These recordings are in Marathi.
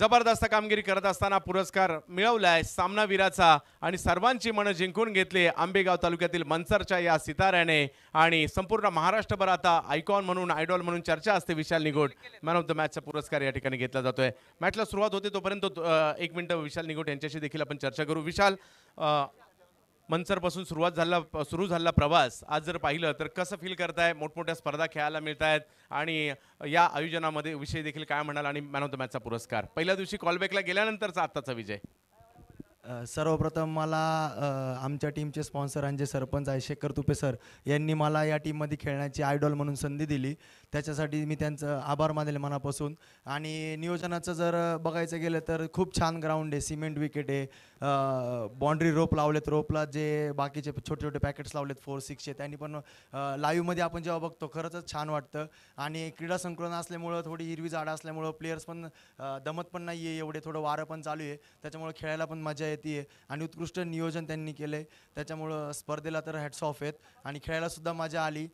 जबरदस्त कामगिरी करत असताना पुरस्कार मिळवलाय सामनावीराचा आणि सर्वांची मन जिंकून घेतली आंबेगाव तालुक्यातील मनसरच्या या सिताऱ्याने आणि संपूर्ण महाराष्ट्रभर आता आयकॉन म्हणून आयडॉल म्हणून चर्चा असते Vishal Nighot man of the मॅचचा पुरस्कार या ठिकाणी घेतला जातोय मॅचला सुरुवात होते तोपर्यंत एक मिनिट विशाल निघोट यांच्याशी देखील आपण चर्चा करू विशाल मंचरपासून सुरुवात झाला सुरू झाला प्रवास आज जर पाहिलं तर कसं फील करताय मोठमोठ्या स्पर्धा खेळायला मिळत आहेत आणि या आयोजनामध्ये विषय देखील काय म्हणाल आणि मॅन ऑफ द मॅचचा पुरस्कार पहिल्या दिवशी कॉलबॅकला गेल्यानंतरचा आत्ताचा विजय सर्वप्रथम मला आमच्या टीमचे स्पॉन्सर आणि जे सरपंच आहे शेखर तुपे सर यांनी मला या टीममध्ये खेळण्याची आयडॉल म्हणून संधी दिली त्याच्यासाठी मी त्यांचं आभार मानेल मनापासून आणि नियोजनाचं जर बघायचं गेलं तर खूप छान ग्राउंड आहे सिमेंट विकेट आहे बाँड्री रोप लावलेत रोपला जे बाकीचे छोटे छोटे पॅकेट्स लावलेत फोर सिक्सचे त्यांनी पण लाईव्हमध्ये आपण जेव्हा बघतो खरंच छान वाटतं आणि क्रीडा संकुलन असल्यामुळं थोडी हिरवी झाडं असल्यामुळं प्लेयर्स पण दमत पण नाही आहे एवढे थोडं वारं पण चालू आहे त्याच्यामुळं खेळायला पण मजा येते आणि उत्कृष्ट नियोजन त्यांनी केलं आहे त्याच्यामुळं स्पर्धेला तर हॅट्स ऑफ आहेत आणि खेळायलासुद्धा मजा आली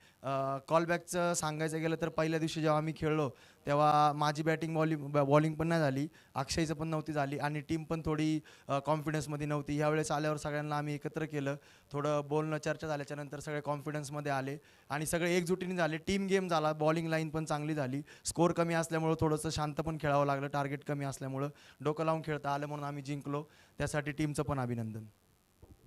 कॉलबॅकचं सांगायचं गेलं तर पहिल्या दिवशी जेव्हा आम्ही खेळलो तेव्हा माझी बॅटिंग बॉलिंग बॉलिंग पण नाही झाली अक्षयचं पण नव्हती झाली आणि टीम पण थोडी कॉन्फिडन्समध्ये नव्हती ह्यावेळेस आल्यावर सगळ्यांना आम्ही एकत्र केलं थोडं बोलणं चर्चा झाल्याच्यानंतर सगळे कॉन्फिडन्समध्ये आले आणि सगळे एकजुटीने झाले टीम गेम झाला बॉलिंग लाईन पण चांगली झाली स्कोर कमी असल्यामुळं थोडंसं शांत पण खेळावं लागलं टार्गेट कमी असल्यामुळं डोकं लावून खेळता आलं म्हणून आम्ही जिंकलो त्यासाठी टीमचं पण अभिनंदन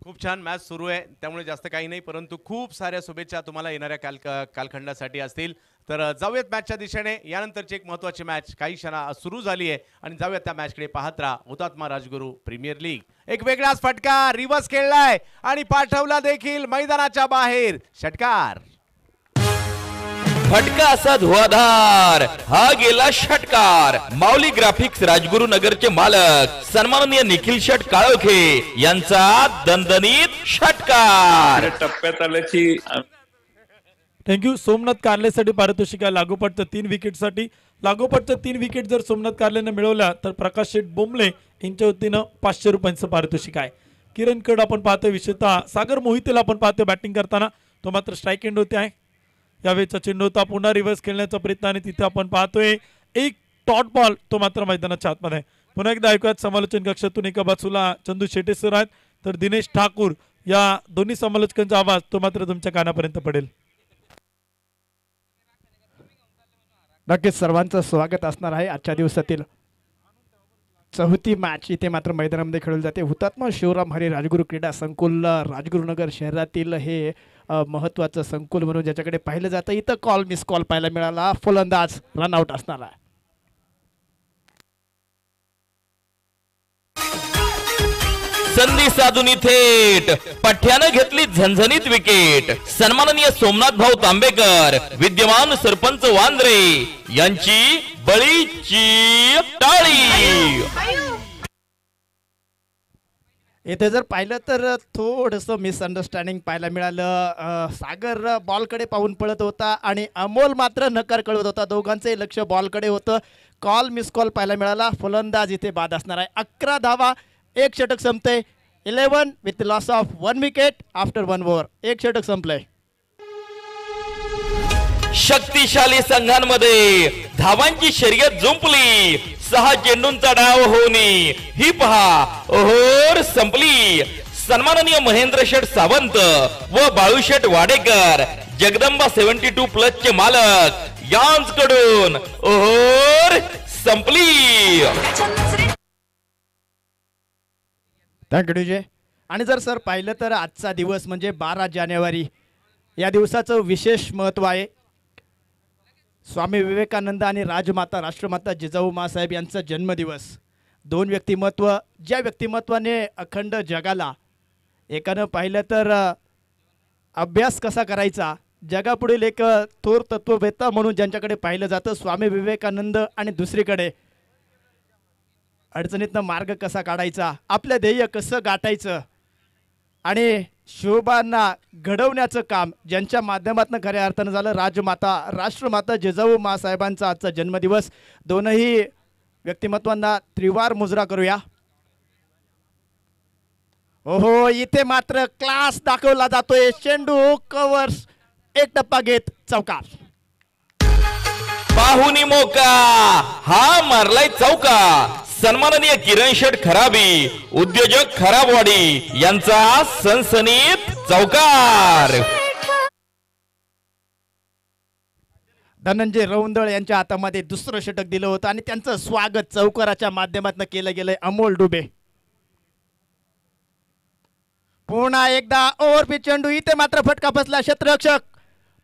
खूप छान मॅच सुरू आहे त्यामुळे जास्त काही नाही परंतु खूप साऱ्या शुभेच्छा तुम्हाला येणाऱ्या काल कालखंडासाठी असतील तर जाऊयात मॅचच्या दिशेने यानंतरची एक महत्त्वाची मॅच काही क्षणा सुरू झाली आहे आणि जाऊयात त्या मॅचकडे पाहत राहा हुतात्मा राजगुरू प्रीमियर लीग एक वेगळाच फटका रिवर्स खेळलाय आणि पाठवला देखील मैदानाच्या बाहेर षटकार फटका असा धुवाधार हा गेला षटकार माऊली ग्राफिक्स राजगुरु नगरचे मालक सन्माननीय निखिल शट काळोखे यांचा दणदणीत षटकार टप्प्यात आल्याची थँक्यू सोमनाथ कारलेसाठी पारितोषिक आहे लागोपाठच्या तीन विकेटसाठी लागोपाठच्या तीन विकेट जर सोमनाथ ने मिळवल्या तर प्रकाश शेठ बोमले यांच्या वतीनं पाचशे रुपयांचं पारितोषिक आहे किरण कड आपण पाहतोय विशेषतः सागर मोहितेला आपण पाहतोय बॅटिंग करताना तो मात्र स्ट्राईक एंड होते आहे यावेळेचा होता पुन्हा रिव्हर्स खेळण्याचा प्रयत्न आणि तिथे आपण पाहतोय एक टॉट बॉल तो मात्र मैदानाच्या आतमध्ये पुन्हा एकदा ऐकूयात समालोचन कक्षातून एका बाजूला चंदू शेटे सर आहेत तर दिनेश ठाकूर या दोन्ही समालोचकांचा आवाज तो मात्र तुमच्या कानापर्यंत पडेल नक्कीच सर्वांचं स्वागत असणार आहे आजच्या दिवसातील चौथी मॅच इथे मात्र मैदानामध्ये खेळली जाते हुतात्मा शिवराम हरी राजगुरू क्रीडा संकुल राजगुरुनगर शहरातील हे महत्वाचं संकुल म्हणून ज्याच्याकडे पाहिलं जातं इथं कॉल मिस कॉल पाहायला मिळाला फलंदाज रनआउट आहे संधी साधून थेट पठ्यानं घेतली झणझणीत विकेट सन्माननीय सोमनाथ भाऊ तांबेकर विद्यमान सरपंच वांद्रे यांची बळीची टाळी इथे जर पाहिलं तर थोडंसं मिसअंडरस्टँडिंग पाहायला मिळालं सागर बॉलकडे पाहून पळत होता आणि अमोल मात्र नकार कळवत होता दोघांचंही लक्ष बॉलकडे होतं कॉल मिस कॉल पाहायला मिळाला फलंदाज इथे बाद असणार आहे अकरा धावा एक षटक संपते eleven with loss of one wicket after one over एक षटक संपलंय शक्तिशाली संघांमध्ये धावांची शर्यत जुंपली सहा चेंडूंचा डाव होनी ही पहा ओहोर संपली सन्माननीय महेंद्र शेठ सावंत व Balu Sheth Wadekar Jagdamba seventy two plus चे मालक कडून ओहोर संपली आणि जर सर पाहिलं तर आजचा दिवस म्हणजे बारा जानेवारी या दिवसाचं विशेष महत्व आहे स्वामी विवेकानंद आणि राजमाता राष्ट्रमाता जिजाऊ मासाहेब यांचा जन्मदिवस दोन व्यक्तिमत्व ज्या व्यक्तिमत्वाने अखंड जगाला एकानं पाहिलं तर अभ्यास कसा करायचा जगापुढील एक थोर तत्ववेत्ता म्हणून ज्यांच्याकडे पाहिलं जातं स्वामी विवेकानंद आणि दुसरीकडे अडचणीतनं मार्ग कसा काढायचा आपलं ध्येय कसं गाठायचं आणि शोभांना घडवण्याचं काम ज्यांच्या माध्यमातून खऱ्या अर्थानं झालं राजमाता राष्ट्रमाता जिजाऊ मासाहेबांचा आजचा जन्मदिवस दोनही व्यक्तिमत्वांना त्रिवार मुजरा करूया ओहो इथे मात्र क्लास दाखवला जातोय चेंडू कवर्स एक टप्पा घेत चौकार पाहुनी मोका हा मारलाय चौका सन्माननीय किरण शेठ खराबी उद्योजक खराबवाडी यांचा सनसनीत चौकार धनंजय रौंदळ यांच्या हातामध्ये दुसरं षटक दिलं होतं आणि त्यांचं स्वागत चौकाराच्या माध्यमातून केलं गेलंय अमोल डुबे पुन्हा एकदा ओव्हर चेंडू इथे मात्र फटका बसला क्षेत्ररक्षक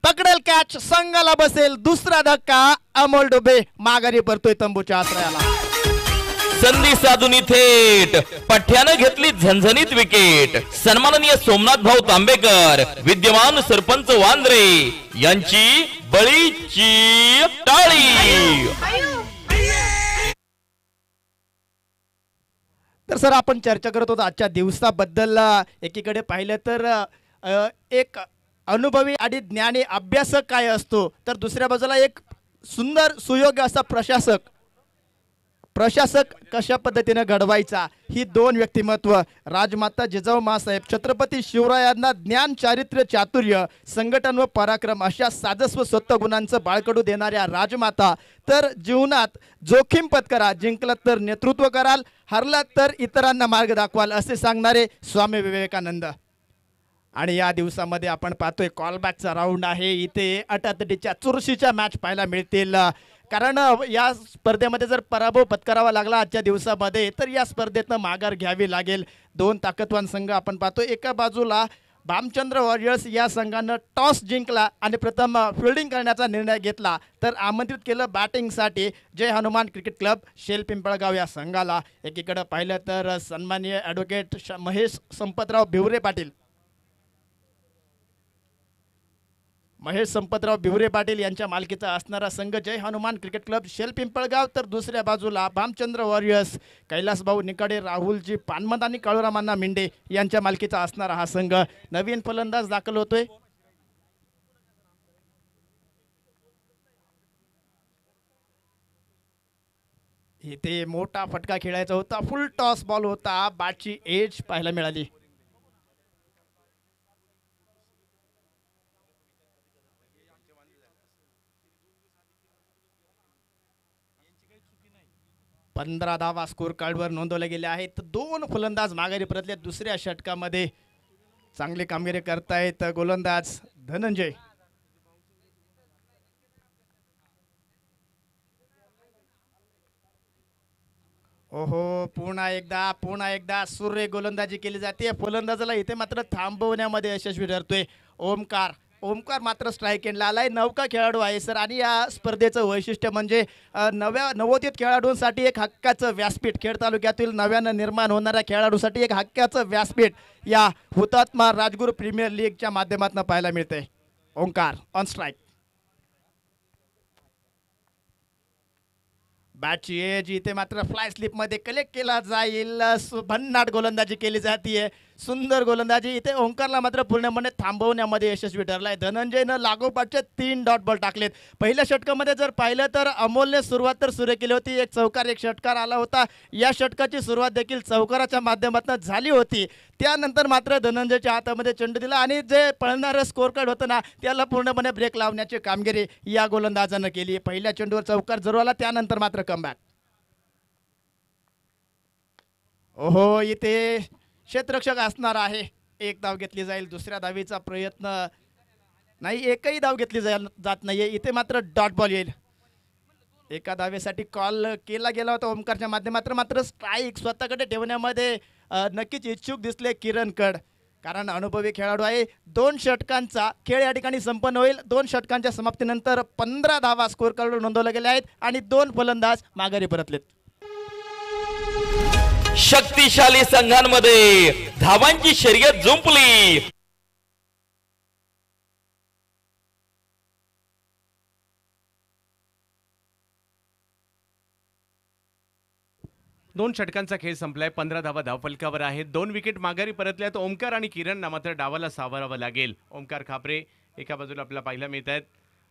पकडेल कॅच संघाला बसेल दुसरा धक्का अमोल डुबे माघारी परतोय तंबूच्या आश्रयाला संधी साधून थेट पठ्यानं घेतली झनझनीत विकेट सन्माननीय सोमनाथ भाऊ तांबेकर विद्यमान सरपंच वांद्रे यांची बळीची टाळी तर सर आपण चर्चा करत होतो आजच्या दिवसाबद्दल एकीकडे पाहिलं तर एक अनुभवी आणि ज्ञानी अभ्यासक काय असतो तर दुसऱ्या बाजूला एक सुंदर सुयोग्य असा प्रशासक प्रशासक कशा पद्धतीनं घडवायचा ही दोन व्यक्तिमत्व राजमाता जिजाऊ महासाहेब छत्रपती शिवरायांना ज्ञान चारित्र्य चातुर्य संघटन व पराक्रम अशा साजस्व गुणांचं बाळकडू देणाऱ्या राजमाता तर जीवनात जोखीम पत्करा जिंकलात तर नेतृत्व कराल हरलात तर इतरांना मार्ग दाखवाल असे सांगणारे स्वामी विवेकानंद आणि या दिवसामध्ये आपण पाहतोय कॉलबॅकचा राऊंड आहे इथे अटातटीच्या चुरशीच्या मॅच पाहायला मिळतील कारण या स्पर्धेमध्ये जर पराभव पत्करावा लागला आजच्या दिवसामध्ये तर या स्पर्धेतनं माघार घ्यावी लागेल दोन ताकदवान संघ आपण पाहतो एका बाजूला भामचंद्र वॉरियर्स या संघानं टॉस जिंकला आणि प्रथम फिल्डिंग करण्याचा निर्णय घेतला तर आमंत्रित केलं बॅटिंगसाठी जय हनुमान क्रिकेट क्लब शेल पिंपळगाव या संघाला एकीकडं पाहिलं तर सन्माननीय ॲडव्होकेट महेश संपतराव भिवरे पाटील महेश संपतराव भिवरे पाटील यांच्या मालकीचा असणारा संघ जय हनुमान क्रिकेट क्लब शेल पिंपळगाव तर दुसऱ्या बाजूला भामचंद्र वॉरियर्स कैलास भाऊ निकाडे राहुलजी पानमद आणि काळूरामांना मिंडे यांच्या मालकीचा असणारा हा संघ नवीन फलंदाज दाखल होतोय इथे मोठा फटका खेळायचा होता फुल टॉस बॉल होता बाटची एज पाहायला मिळाली पंधरा धावा स्कोर कार्डवर नोंदवले गेले आहेत दोन फलंदाज माघारी परतले दुसऱ्या षटकामध्ये चांगली कामगिरी करतायत गोलंदाज धनंजय ओहो पुन्हा एकदा पुन्हा एकदा सूर्य गोलंदाजी केली जाते फलंदाजाला इथे मात्र थांबवण्यामध्ये यशस्वी ठरतोय ओमकार ओमकार मात्र स्ट्राईक एंडला आलाय नवका खेळाडू आहे सर आणि या स्पर्धेचं वैशिष्ट्य म्हणजे नव्या नवोदित खेळाडूंसाठी एक हक्काचं व्यासपीठ खेड तालुक्यातील नव्यानं निर्माण होणाऱ्या खेळाडूसाठी एक हक्काचं व्यासपीठ या हुतात्मा राजगुरू प्रीमियर लीगच्या माध्यमातून पाहायला मिळते ओंकार ऑन स्ट्राईक बॅटची एज इथे मात्र फ्लाय स्लिपमध्ये कलेक्ट केला जाईल भन्नाट गोलंदाजी केली जाते सुंदर गोलंदाजी इथे ओंकारला मात्र पूर्णपणे थांबवण्यामध्ये यशस्वी ठरलाय धनंजयनं लागोपाठचे तीन डॉट बॉल टाकलेत पहिल्या षटकामध्ये जर पाहिलं तर अमोलने सुरुवात तर सुरू केली होती एक चौकार एक षटकार आला होता या षटकाची सुरुवात देखील चौकाराच्या माध्यमातून झाली होती त्यानंतर मात्र धनंजयच्या हातामध्ये चेंडू दिला आणि जे पळणारं स्कोअर कार्ड होतं ना त्याला पूर्णपणे ब्रेक लावण्याची कामगिरी या गोलंदाजानं केली पहिल्या चेंडूवर चौकार जरूर आला त्यानंतर मात्र कमबॅक ओहो इथे क्षेत्ररक्षक असणार आहे एक धाव घेतली जाईल दुसऱ्या धावीचा प्रयत्न नाही एकही धाव घेतली जा जात नाही आहे इथे मात्र डॉट बॉल येईल एका धावेसाठी कॉल केला गेला होता ओमकारच्या माध्यमात मात्र स्ट्राईक स्वतःकडे ठेवण्यामध्ये नक्कीच इच्छुक दिसले किरण कड कारण अनुभवी खेळाडू आहे दोन षटकांचा खेळ या ठिकाणी संपन्न होईल दोन षटकांच्या समाप्तीनंतर पंधरा धावा स्कोअर कार्ड नोंदवल्या गेल्या आहेत आणि दोन फलंदाज माघारी परतलेत शक्तिशाली संघांमध्ये धावांची शर्यत जुंपली दोन षटकांचा खेळ संपलाय पंधरा धावा धावफलकावर आहेत दोन विकेट माघारी परतल्यात ओमकार आणि किरणना मात्र डावाला सावरावं लागेल ओमकार खापरे एका बाजूला आपल्याला पाहायला मिळत आहेत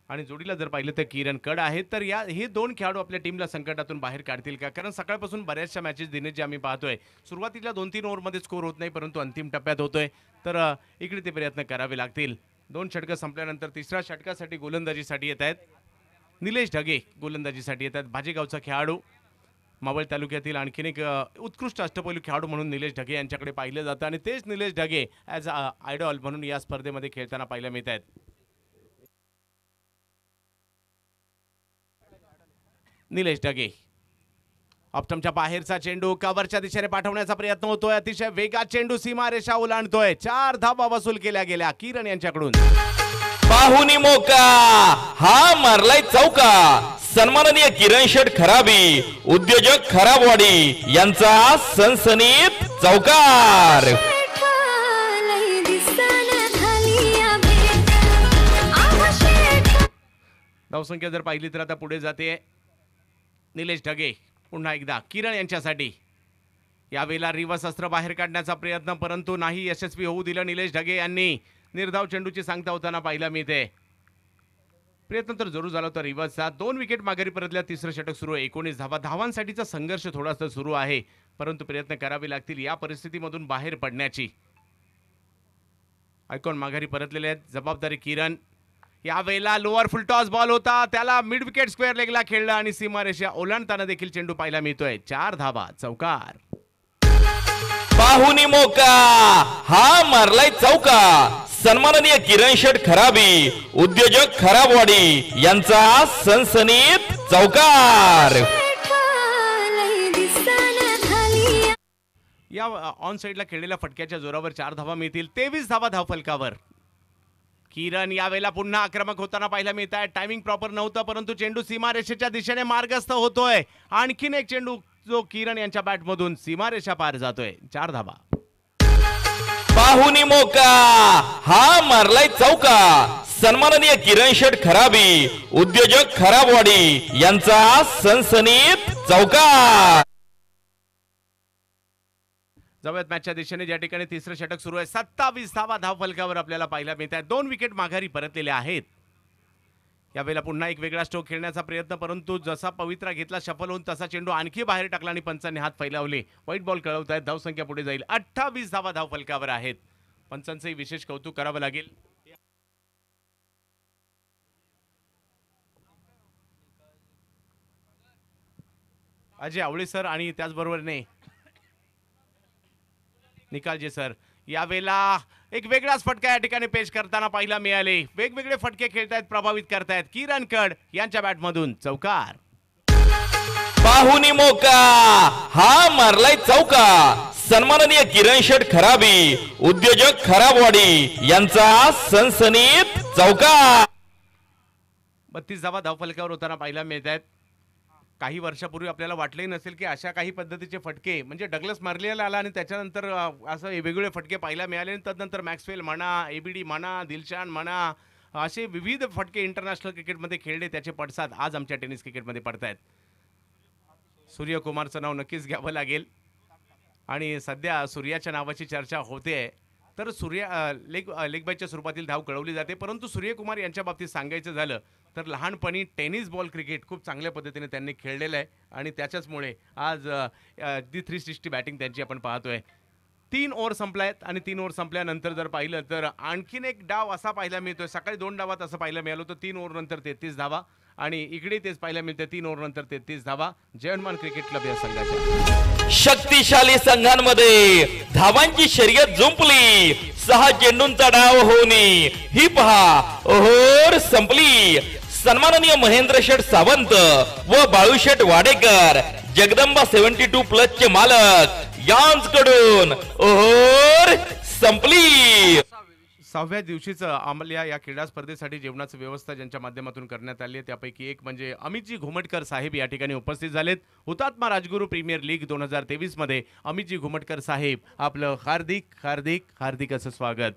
आणि जोडीला जर पाहिलं तर किरण कड आहेत तर या हे दोन खेळाडू आपल्या टीमला संकटातून बाहेर काढतील का कारण सकाळपासून बऱ्याचशा मॅचेस जे आम्ही पाहतोय सुरुवातीला दोन तीन ओव्हरमध्ये स्कोर होत नाही परंतु अंतिम टप्प्यात होतोय तर इकडे ते प्रयत्न करावे लागतील दोन षटकं संपल्यानंतर तिसऱ्या षटकासाठी गोलंदाजीसाठी येत आहेत निलेश ढगे गोलंदाजीसाठी येतात भाजेगावचा खेळाडू मावळ तालुक्यातील आणखीन एक उत्कृष्ट अष्टपैलू खेळाडू म्हणून निलेश ढगे यांच्याकडे पाहिलं जातं आणि तेच Nilesh Dhage as a idol म्हणून या स्पर्धेमध्ये खेळताना पाहायला मिळत आहेत निलेश डगे ऑप्टमच्या बाहेरचा चेंडू कवरच्या दिशेने पाठवण्याचा प्रयत्न होतोय अतिशय वेगात चेंडू सीमा रेषा ओलांडतोय चार धाबा वसूल केल्या गेल्या किरण यांच्याकडून पाहुनी मोका हा मारलाय चौका सन्माननीय किरण शेठ खराबी उद्योजक खराबवाडी यांचा सनसनीत चौकार धावसंख्या जर पाहिली तर आता पुढे जाते निलेश ढगे पुन्हा एकदा किरण यांच्यासाठी यावेळेला रिवर्स अस्त्र बाहेर काढण्याचा प्रयत्न परंतु नाही यशस्वी होऊ दिलं निलेश ढगे यांनी निर्धाव चेंडूची सांगता होताना पाहिलं मी ते प्रयत्न तर जरूर झाला होता रिवर्सचा दोन विकेट माघारी परतल्या तिसरं षटक सुरू आहे एकोणीस धावा धावांसाठीचा संघर्ष थोडासा सुरू आहे परंतु प्रयत्न करावे लागतील या परिस्थितीमधून बाहेर पडण्याची ऐकून माघारी परतलेले आहेत जबाबदारी किरण वेळेला लोअर फुल टॉस बॉल होता त्याला मिड विकेट स्क्वेअर लेगला खेळला आणि सीमारेषा ओलांडताना देखील चेंडू पाहायला मिळतोय चार धाबा चौकार पाहुनी मोका हा मारलाय चौका सन्माननीय किरण शेठ खराबी उद्योजक खराबवाडी यांचा सनसनीत चौकार या ऑन साइडला खेळलेल्या फटक्याच्या जोरावर चार धावा मिळतील तेवीस धावा धाव फलकावर किरण यावेळेला पुन्हा आक्रमक होताना पाहायला मिळत आहे टायमिंग प्रॉपर नव्हतं परंतु चेंडू सीमारेषेच्या दिशेने मार्गस्थ होतोय आणखीन एक चेंडू जो किरण यांच्या बॅटमधून सीमारेषा पार जातोय चार धाबा पाहुनी मोका हा मारलाय चौका सन्माननीय किरण शेठ खराबी उद्योजक खराबवाडी यांचा सनसनीत चौका जाऊयात मॅचच्या दिशेने ज्या ठिकाणी तिसरं षटक सुरू आहे सत्तावीस धावा धाव फलकावर आपल्याला पाहायला मिळत आहे दोन विकेट माघारी परतलेल्या आहेत यावेळेला पुन्हा एक वेगळा स्ट्रोक खेळण्याचा प्रयत्न परंतु जसा पवित्रा घेतला सफल होऊन तसा चेंडू आणखी बाहेर टाकला आणि पंचांनी हात फैलावले व्हाईट बॉल कळवत आहेत धावसंख्या पुढे जाईल अठ्ठावीस धावा धाव फलकावर आहेत पंचांचंही विशेष कौतुक करावं लागेल अजय आवळे सर आणि त्याचबरोबर नाही निकालजे सर यावेळेला एक वेगळाच फटका या ठिकाणी पेश करताना पाहायला मिळाले वेगवेगळे फटके खेळतायत प्रभावित करतायत किरण कड यांच्या बॅटमधून चौकार पाहुनी मोका हा मारलाय चौका सन्माननीय किरण शेठ खराबी उद्योजक खराबवाडी यांचा सनसनीत चौका बत्तीस धावा धावफलकावर होताना पाहायला मिळत आहेत काही वर्षापूर्वी आपल्याला वाटलंही नसेल की अशा काही पद्धतीचे फटके म्हणजे डगलस मार्लियाला आला आणि त्याच्यानंतर असं वेगवेगळे फटके पाहायला मिळाले आणि तदनंतर मॅक्सवेल म्हणा एबीडी म्हणा दिलशान म्हणा असे विविध फटके इंटरनॅशनल क्रिकेटमध्ये खेळले त्याचे पडसाद आज आमच्या टेनिस क्रिकेटमध्ये पडत आहेत सूर्यकुमारचं नाव नक्कीच घ्यावं लागेल आणि सध्या सूर्याच्या नावाची चर्चा होते तर सूर्य लेग लेगबाईच्या स्वरूपातील धाव कळवली जाते परंतु सूर्यकुमार यांच्या बाबतीत सांगायचं झालं तर लहानपणी टेनिस बॉल क्रिकेट खूप चांगल्या पद्धतीने त्यांनी खेळलेलं आहे आणि त्याच्याचमुळे आज दी थ्री सिक्स्टी बॅटिंग त्यांची आपण पाहतोय तीन ओव्हर संपलायत आणि तीन ओव्हर संपल्यानंतर जर पाहिलं तर आणखीन एक डाव असा पाहायला मिळतोय सकाळी दोन डावात असं पाहायला मिळालं तर तीन ओव्हरनंतर तेहतीस धावा आणि इकडे तेच पाहायला मिळते तीन ओव्हर नंतर तेहतीस धावा जयनमान क्रिकेट क्लब या संघाच्या शक्तिशाली संघांमध्ये धावांची शर्यत झुंपली सहा चेंडूंचा डाव होणे ही पहा ओहोर संपली सन्माननीय महेंद्र शेठ सावंत व Balu Sheth Wadekar Jagdamba seventy two plus चे मालक यांच कडून ओहोर संपली सहाव्या दिवशीचं आमल्या या क्रीडा स्पर्धेसाठी जेवणाची व्यवस्था ज्यांच्या माध्यमातून करण्यात आली आहे त्यापैकी एक म्हणजे अमितजी घुमटकर साहेब या ठिकाणी उपस्थित झालेत हुतात्मा राजगुरु प्रीमियर लीग दोन हजार तेवीसमध्ये अमितजी घुमटकर साहेब आपलं हार्दिक हार्दिक हार्दिक असं स्वागत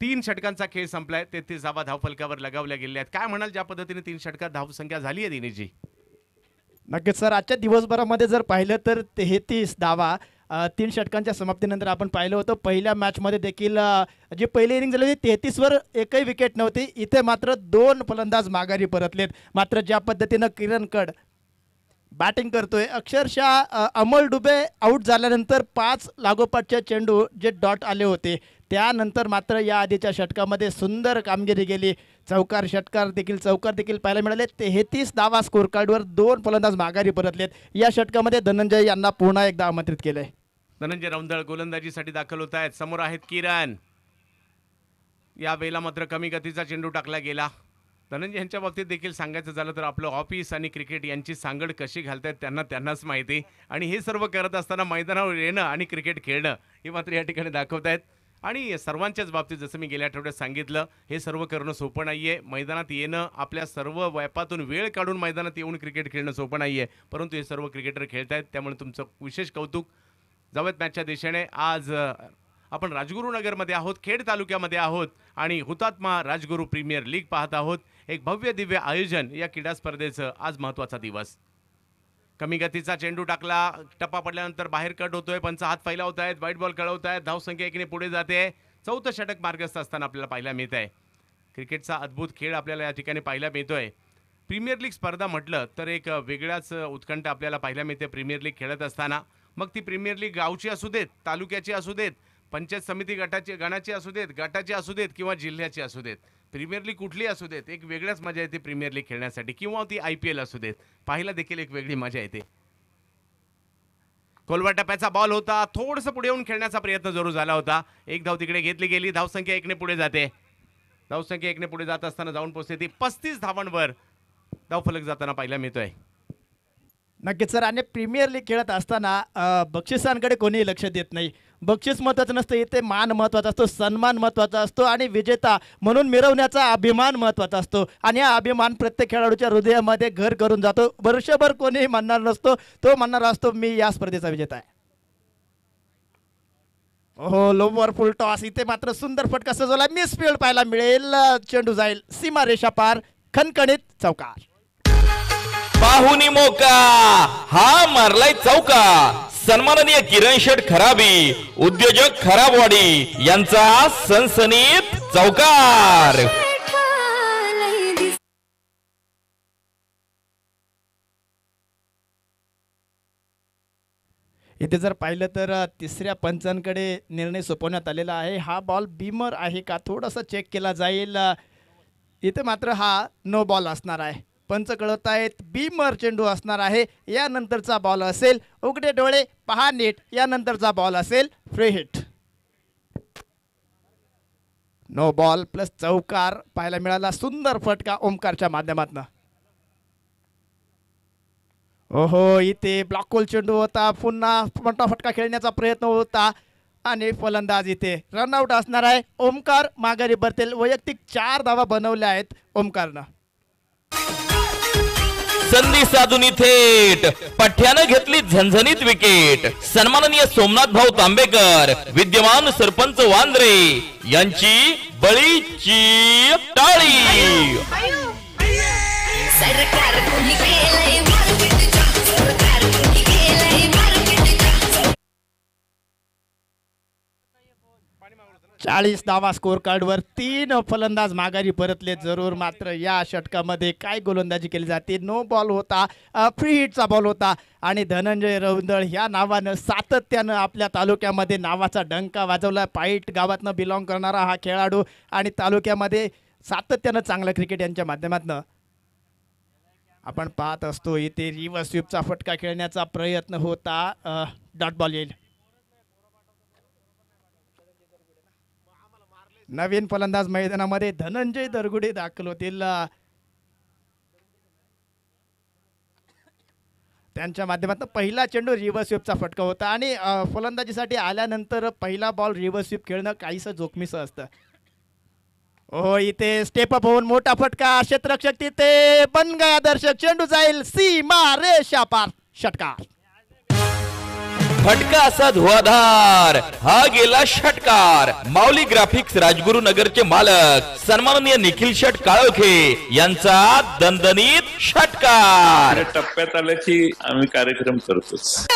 तीन षटकांचा खेळ संपलाय तेहतीस धावा धावफलकावर लगावल्या गेले आहेत काय म्हणाल ज्या पद्धतीने तीन षटकात धावसंख्या झाली आहे दिनेशजी नक्कीच सर आजच्या दिवसभरामध्ये जर पाहिलं तर तेहतीस धावा तीन षटकांच्या समाप्तीनंतर आपण पाहिलं होतं पहिल्या मॅचमध्ये देखील जे पहिली इनिंग झाली होती तेहतीसवर एकही विकेट नव्हती इथे मात्र दोन फलंदाज माघारी परतलेत मात्र ज्या पद्धतीनं किरण कड बॅटिंग करतोय अक्षरशः अमोल डुबे आऊट झाल्यानंतर पाच लागोपाठच्या चेंडू जे डॉट आले होते त्यानंतर मात्र या आधीच्या षटकामध्ये सुंदर कामगिरी केली चौकार षटकार देखील चौकार देखील पाहायला मिळाले तेहतीस धावा स्कोरकार्डवर दोन फलंदाज माघारी परतलेत या षटकामध्ये धनंजय यांना पुन्हा एकदा आमंत्रित केलंय धनंजय रौंदळ गोलंदाजीसाठी दाखल होत आहेत समोर आहेत किरण या वेळेला मात्र कमी गतीचा चेंडू टाकला गेला धनंजय यांच्या बाबतीत देखील सांगायचं झालं तर आपलं ऑफिस आणि क्रिकेट यांची सांगड कशी घालतायत त्यांना त्यांनाच माहिती आणि हे सर्व करत असताना मैदानावर येणं आणि क्रिकेट खेळणं हे मात्र या ठिकाणी दाखवत आहेत आणि सर्वांच्याच बाबतीत जसं मी गेल्या आठवड्यात सांगितलं हे सर्व करणं सोपं नाही आहे मैदानात येणं आपल्या सर्व वयपातून वेळ काढून मैदानात येऊन क्रिकेट खेळणं सोपं नाही आहे परंतु हे सर्व क्रिकेटर खेळत आहेत त्यामुळे तुमचं विशेष कौतुक जावेत मॅचच्या दिशेने आज आपण राजगुरुनगरमध्ये आहोत खेड तालुक्यामध्ये आहोत आणि हुतात्मा राजगुरू प्रीमियर लीग पाहत आहोत एक भव्य दिव्य आयोजन या क्रीडा स्पर्धेचं आज महत्त्वाचा दिवस कमी गतीचा चेंडू टाकला टप्पा पडल्यानंतर बाहेर कट होतोय पंच हात फैलावत होत आहेत वाईट बॉल कळवत आहेत धावसंख्या एकीने पुढे जाते चौथं षटक मार्गस्थ असताना आपल्याला पाहायला मिळत आहे क्रिकेटचा अद्भुत खेळ आपल्याला या ठिकाणी पाहायला मिळतोय प्रीमियर लीग स्पर्धा म्हटलं तर एक वेगळ्याच उत्कंठ आपल्याला पाहायला मिळते प्रीमियर लीग खेळत असताना मग ती प्रीमियर लीग गावची असू देत तालुक्याची असू देत पंचायत समिती गटाची गणाची असू देत गटाची असू देत किंवा जिल्ह्याची असू देत प्रीमियर लीग कुठली असू देत एक वेगळ्याच मजा येते प्रीमियर लीग खेळण्यासाठी किंवा ती आय पी एल असू देत पाहिला देखील एक वेगळी मजा येते कोलवा टप्प्याचा बॉल होता थोडस पुढे येऊन खेळण्याचा प्रयत्न जरूर झाला होता एक धाव तिकडे घेतली गेली धावसंख्या एकने पुढे जाते धावसंख्या एकने पुढे जात असताना जाऊन पोहोचते ती पस्तीस धावांवर धावफलक जाताना पाहिला मिळतोय नक्कीच सर आणि प्रीमियर लीग खेळत असताना बक्षिसांकडे कोणीही लक्ष देत नाही बक्षीस महत्वाचं नसतं इथे मान महत्वाचा असतो सन्मान महत्वाचा असतो आणि विजेता म्हणून मिरवण्याचा अभिमान महत्वाचा असतो आणि हा अभिमान प्रत्येक खेळाडूच्या हृदयामध्ये घर करून जातो वर्षभर कोणीही म्हणणार नसतो तो म्हणणार असतो मी या स्पर्धेचा विजेता आहे हो लोवर फुल टॉस इथे मात्र सुंदर फटका सजवला मिस फील्ड पाहायला मिळेल चेंडू जाईल सीमा रेषा पार खणखणीत चौकार बाहुनी मोका हा मारलाय चौका सन्माननीय किरण शेट खराबी उद्योजक खराबवाडी यांचा सनसनीत चौकार इथे जर पाहिलं तर तिसऱ्या पंचांकडे निर्णय सोपवण्यात आलेला आहे हा बॉल बीमर आहे का थोडासा चेक केला जाईल इथे मात्र हा नो बॉल असणार आहे पंच कळवत आहेत बी चेंडू असणार आहे यानंतरचा बॉल असेल उघडे डोळे पहा नेट यानंतरचा बॉल असेल free hit no ball plus चौकार पाहायला मिळाला सुंदर फटका ओमकारच्या माध्यमातून ओहो इथे ब्लॉकोल चेंडू होता पुन्हा मोठा फटका खेळण्याचा प्रयत्न होता आणि फलंदाज इथे रनआउट असणार आहे ओमकार माघारी बरतेल वैयक्तिक चार धावा बनवल्या आहेत ओमकारनं संधी साधून थेट पठ्यानं घेतली झणझणीत विकेट सन्माननीय सोमनाथ भाऊ तांबेकर विद्यमान सरपंच वांद्रे यांची बळीची टाळी चाळीस धावा स्कोर कार्डवर तीन फलंदाज माघारी परतले जरूर मात्र या षटकामध्ये काय गोलंदाजी केली जाते नो बॉल होता फ्री हिटचा बॉल होता आणि धनंजय रवंदळ ह्या नावानं सातत्यानं आपल्या तालुक्यामध्ये नावाचा डंका वाजवला पाईट गावातनं बिलॉंग करणारा हा खेळाडू आणि तालुक्यामध्ये सातत्यानं चांगलं क्रिकेट यांच्या माध्यमातनं आपण पाहत असतो इथे रिव्हर्स स्वीपचा फटका खेळण्याचा प्रयत्न होता डॉट बॉल येईल नवीन फलंदाज मैदानामध्ये धनंजय दरगुडे दाखल होतील त्यांच्या माध्यमातून पहिला चेंडू रिव्हर्स स्वीपचा फटका होता आणि फलंदाजीसाठी आल्यानंतर पहिला बॉल रिव्हर्स स्वीप खेळणं काहीस जोखमीच असतं हो इथे स्टेप अप होऊन मोठा फटका क्षेत्रक्षक तिथे बन गया दर्शक चेंडू जाईल सीमा रेषा पार षटकार फटका असा धुवाधार हा गेला षटकार माऊली ग्राफिक्स राजगुरुनगरचे मालक सन्माननीय निखिल शट काळोखे यांचा दणदणीत षटकार टप्प्यात आल्याची आम्ही कार्यक्रम करतोच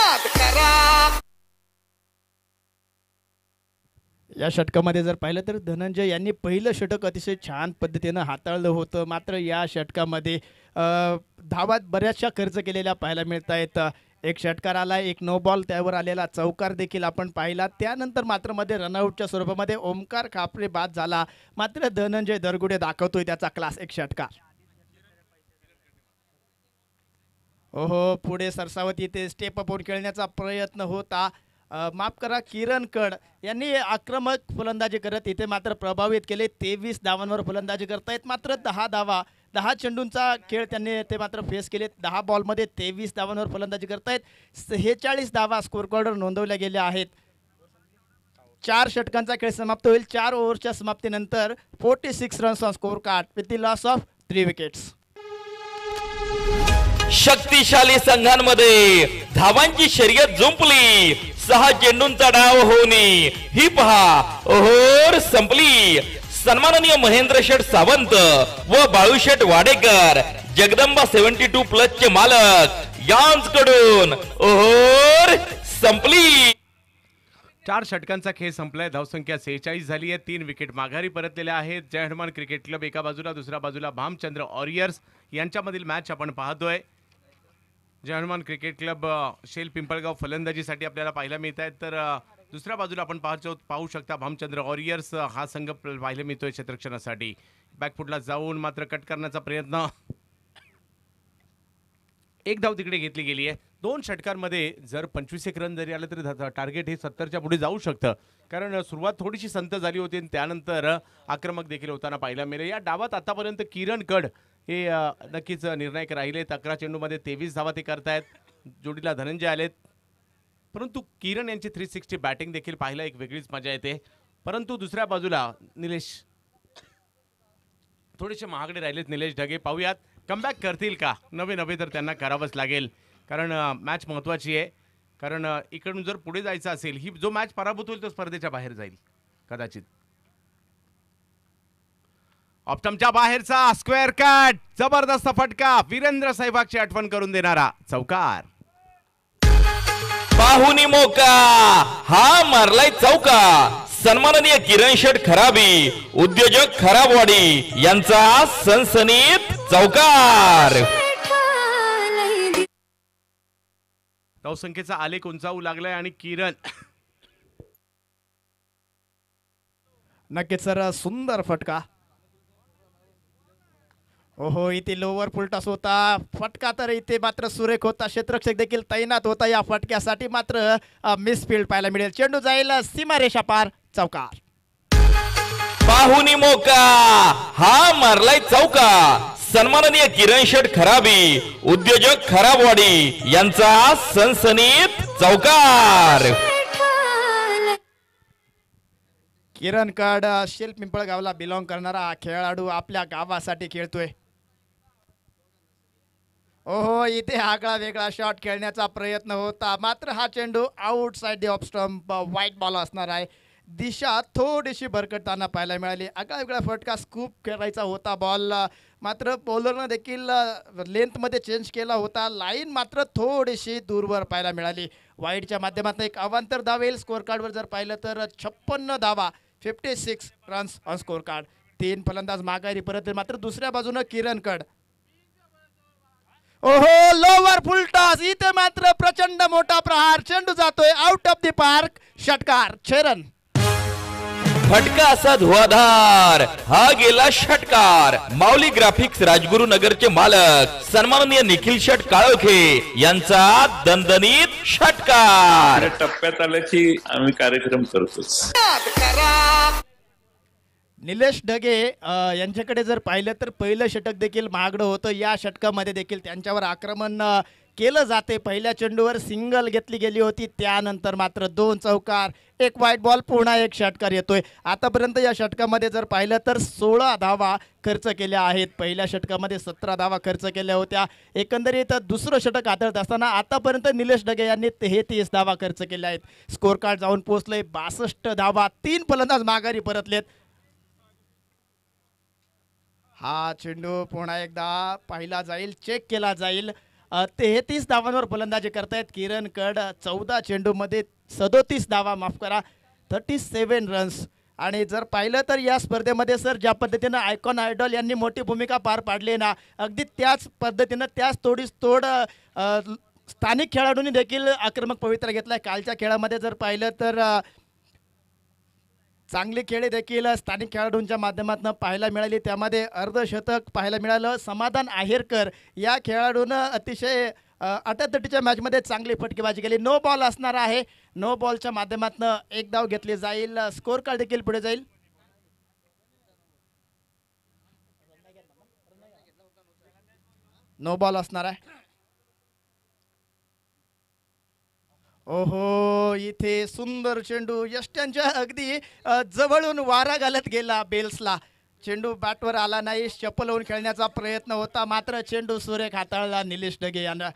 या षटकामध्ये जर पाहिलं तर धनंजय यांनी पहिलं षटक अतिशय छान पद्धतीनं हाताळलं होतं मात्र या षटकामध्ये धावात बऱ्याचशा खर्च केलेल्या पाहायला मिळत आहेत एक षटकार आला एक नो बॉल त्यावर आलेला चौकार देखील आपण पाहिला त्यानंतर मात्र मध्ये रनआउटच्या स्वरूपामध्ये ओमकार खापरे बाद झाला मात्र धनंजय दरगुडे दाखवतोय त्याचा क्लास एक षटकार ओहो पुढे सरसावती ते स्टेप अप खेळण्याचा प्रयत्न होता माफ करा किरण कड यांनी आक्रमक फलंदाजी करत इथे मात्र प्रभावित केले तेवीस धावांवर फुलंदाजी करतायत मात्र दहा धावा दहा चेंडूंचा खेळ त्यांनी ते मात्र फेस केले दहा बॉलमध्ये तेवीस धावांवर फलंदाजी करतायत सेहेचाळीस धावा स्कोरकॉर्डर नोंदवल्या गेल्या आहेत चार षटकांचा खेळ समाप्त होईल चार ओव्हरच्या समाप्तीनंतर forty six runs on score card with the loss of three wickets शक्तिशाली संघांमध्ये धावांची शर्यत जुंपली सहा चेंडूंचा डाव होणे ही पहा ओहोर संपली सन्माननीय महेंद्र शेठ सावंत व Balu Sheth Wadekar Jagdamba seventy two plus चे मालक यांचकडून ओहोर संपली चार षटकांचा खेळ संपलाय धावसंख्या सेहेचाळीस झाली आहे तीन विकेट माघारी परतलेल्या आहेत जय हनुमान क्रिकेट क्लब एका बाजूला दुसऱ्या बाजूला भामचंद्र ऑरियर्स यांच्यामधील मॅच आपण पाहतोय जय हनुमान क्रिकेट क्लब शेल पिंपळगाव फलंदाजीसाठी आपल्याला पाहायला मिळत आहेत तर दुसऱ्या बाजूला आपण पाहतो पाहू शकता भामचंद्र वॉरियर्स हा संघ पाहायला मिळतोय क्षेत्रक्षणासाठी बॅकफुटला जाऊन मात्र कट करण्याचा प्रयत्न एक धाव तिकडे घेतली गेली आहे दोन षटकांमध्ये जर पंचवीस एक रन जरी आले तरी टार्गेट हे सत्तरच्या पुढे जाऊ शकतं कारण सुरुवात थोडीशी संत झाली होती आणि त्यानंतर आक्रमक देखील होताना पाहायला मिळेल या डावात आतापर्यंत किरण गड हे नक्कीच निर्णायक राहिले अकरा चेंडूमध्ये तेवीस धावा ते करतायत जोडीला धनंजय आलेत परंतु किरण यांची थ्री सिक्स्टी बॅटिंग देखील पाहिला एक वेगळीच मजा येते परंतु दुसऱ्या बाजूला निलेश थोडेसे महागडे राहिलेत निलेश ढगे पाहूयात कमबॅक करतील का नवे नवे तर त्यांना करावंच लागेल कारण मॅच महत्त्वाची आहे कारण इकडून जर पुढे जायचं असेल ही जो मॅच पराभूत होईल तो स्पर्धेच्या बाहेर जाईल कदाचित ऑप्टमच्या बाहेरचा स्क्वेअर कट जबरदस्त फटका वीरेंद्र सैभागची आठवण करून देणारा चौकार पाहुनी मोका हा मारलाय चौका सन्माननीय किरण शेठ खराबी उद्योजक खराबवाडी यांचा सनसनीत चौकार संख्येचा आलेख उंचावू लागलाय आणि किरण नक्कीच सर सुंदर फटका ओहो इथे लोवर फुलटास होता फटका तर इथे मात्र सुरेख होता क्षेत्रक्षक देखील तैनात होता या फटक्यासाठी मात्र मिस पाहायला मिळेल चेंडू जाईल सीमारेषा पार चौकार पाहुनी मोका हा मारलाय चौका सन्माननीय किरण शेठ खराबी उद्योजक खराबवाडी यांचा सनसनीत चौकार किरण कड शिल्प पिंपळगावला बिलॉंग करणारा खेळाडू आपल्या गावासाठी खेळतोय ओहो इथे आगळा वेगळा शॉट खेळण्याचा प्रयत्न होता मात्र हा चेंडू outside off stump white ball असणार आहे दिशा थोडीशी भरकटताना पाहायला मिळाली आगळा वेगळा फटका स्कूप करायचा होता बॉलला मात्र बॉलरनं देखील लेंथमध्ये चेंज केला होता लाईन मात्र थोडीशी दूरवर पाहायला मिळाली वाईटच्या माध्यमातून एक अवांतर धाव येईल स्कोअर कार्डवर जर पाहिलं तर छप्पन्न धावा fifty six runs on score card तीन फलंदाज माघारी परत मात्र दुसऱ्या बाजूनं किरणकड ओहो लोवर फुलटॉस इथे मात्र प्रचंड मोठा प्रहार चेंडू जातोय आउट ऑफ दी पार्क षटकार छेरन फटका असा धुवाधार हा गेला षटकार माऊली ग्राफिक्स राजगुरुनगरचे मालक सन्माननीय निखिल शट काळोखे यांचा दणदणीत षटकार टप्प्यात आल्याची आम्ही कार्यक्रम करतो निलेश ढगे यांच्याकडे जर पाहिलं तर पहिलं षटक देखील महागडं होतं या षटकामध्ये देखील त्यांच्यावर आक्रमण केलं जाते पहिल्या चेंडूवर सिंगल घेतली गेली होती त्यानंतर मात्र दोन चौकार एक वाईट बॉल पुन्हा एक षटकार येतोय आतापर्यंत या षटकामध्ये जर पाहिलं तर सोळा धावा खर्च केल्या आहेत पहिल्या षटकामध्ये सतरा धावा खर्च केल्या होत्या एकंदरीत दुसरं षटक आदळत असताना आतापर्यंत निलेश डगे यांनी तेहतीस धावा खर्च केल्या आहेत स्कोअर कार्ड जाऊन पोहोचले बासष्ट धावा तीन फलंदाज माघारी परतलेत हा चेंडू पुन्हा एकदा पाहिला जाईल चेक केला जाईल तेहतीस धावांवर फलंदाजी करतायत किरण कड चौदा चेंडूमध्ये सदोतीस धावा माफ करा थर्टी सेवन रन्स आणि जर पाहिलं तर या स्पर्धेमध्ये सर ज्या पद्धतीनं आयकॉन आयडॉल यांनी मोठी भूमिका पार पाडली ना अगदी त्याच पद्धतीनं त्याच तोडीस तोड स्थानिक खेळाडूंनी देखील आक्रमक पवित्रा घेतला आहे कालच्या खेळामध्ये जर पाहिलं तर चांगली खेळ देखील स्थानिक खेळाडूंच्या माध्यमातून पाहायला मिळाली त्यामध्ये अर्धशतक पाहायला मिळालं समाधान आहेरकर या खेळाडूनं अतिशय अटतटीच्या मॅचमध्ये चांगली फटकेबाजी केली नो बॉल असणार आहे नो बॉलच्या माध्यमातून एक धाव घेतली जाईल स्कोर कार्ड देखील पुढे जाईल नो बॉल असणार आहे ओहो इथे सुंदर चेंडू यष्ट्यांच्या अगदी जवळून वारा घालत गेला बेल्सला चेंडू बॅटवर आला नाही चपल होऊन खेळण्याचा प्रयत्न होता मात्र चेंडू सुरेख हाताळला निलेश डगे यांना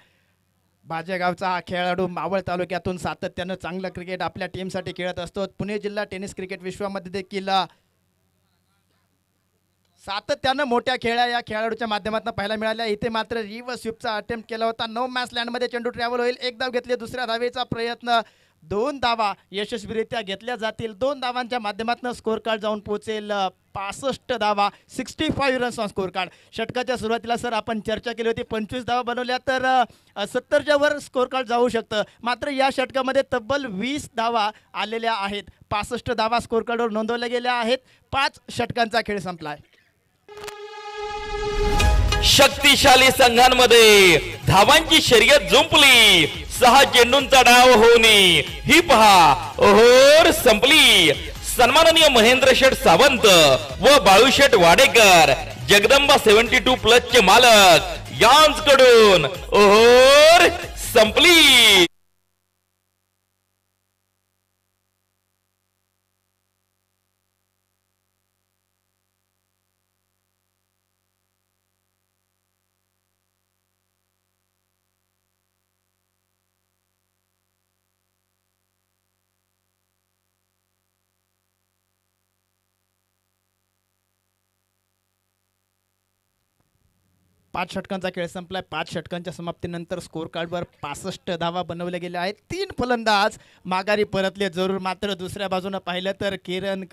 बाजेगावचा हा खेळाडू मावळ तालुक्यातून सातत्यानं चांगलं क्रिकेट आपल्या टीमसाठी खेळत असतो पुणे जिल्हा टेनिस क्रिकेट विश्वामध्ये देखील सातत्यानं मोठ्या खेळ्या या खेळाडूच्या माध्यमातून पाहायला मिळाल्या इथे मात्र रिव स्वीपचा अटेम्प्ट केला होता नऊ मॅच लँडमध्ये चेंडू ट्रॅव्हल होईल एक धाव घेतले दुसऱ्या धावेचा प्रयत्न दोन धावा यशस्वीरित्या घेतल्या जातील दोन धावांच्या माध्यमातून स्कोअर कार्ड जाऊन पोहोचेल पासष्ट धावा sixty five runs on score card षटकाच्या सुरुवातीला सर आपण चर्चा केली होती पंचवीस धावा बनवल्या तर सत्तरच्या वर स्कोअर कार्ड जाऊ शकतं मात्र या षटकामध्ये तब्बल वीस धावा आलेल्या आहेत पासष्ट धावा स्कोअर कार्डवर नोंदवल्या गेल्या आहेत पाच षटकांचा खेळ संपला आहे शक्तिशाली संघांमध्ये धावांची शर्यत जुंपली सहा चेंडूंचा डाव होणे ही पहा ओहोर संपली सन्माननीय महेंद्र शेठ सावंत व Balu Sheth Wadekar Jagdamba seventy two plus चे मालक यांच कडून ओहोर संपली पाच षटकांचा खेळ संपलाय पाच षटकांच्या समाप्तीनंतर स्कोर कार्डवर पासष्ट धावा बनवल्या गेल्या आहेत तीन फलंदाज माघारी परतले जरूर मात्र दुसऱ्या बाजूनं पाहिलं तर किरण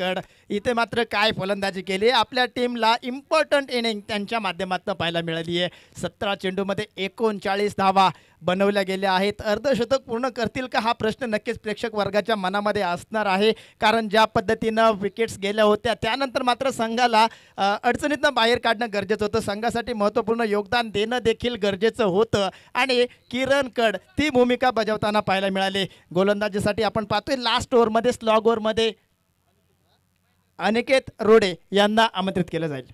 इथे मात्र काय फलंदाजी केली आपल्या टीमला इम्पॉर्टंट इनिंग त्यांच्या माध्यमातून पाहायला मिळाली आहे सतरा चेंडूमध्ये एकोणचाळीस धावा बनवल्या गेल्या आहेत अर्धशतक पूर्ण करतील का हा प्रश्न नक्कीच प्रेक्षक वर्गाच्या मनामध्ये असणार आहे कारण ज्या पद्धतीनं विकेट्स गेल्या होत्या त्यानंतर मात्र संघाला अडचणीतनं बाहेर काढणं गरजेचं होतं संघासाठी महत्त्वपूर्ण योगदान देणं देखील गरजेचं होतं आणि किरण कड ती भूमिका बजावताना पाहायला मिळाली गोलंदाजीसाठी आपण पाहतोय लास्ट ओव्हरमध्ये स्लॉग ओव्हरमध्ये अनिकेत रोडे यांना आमंत्रित केलं जाईल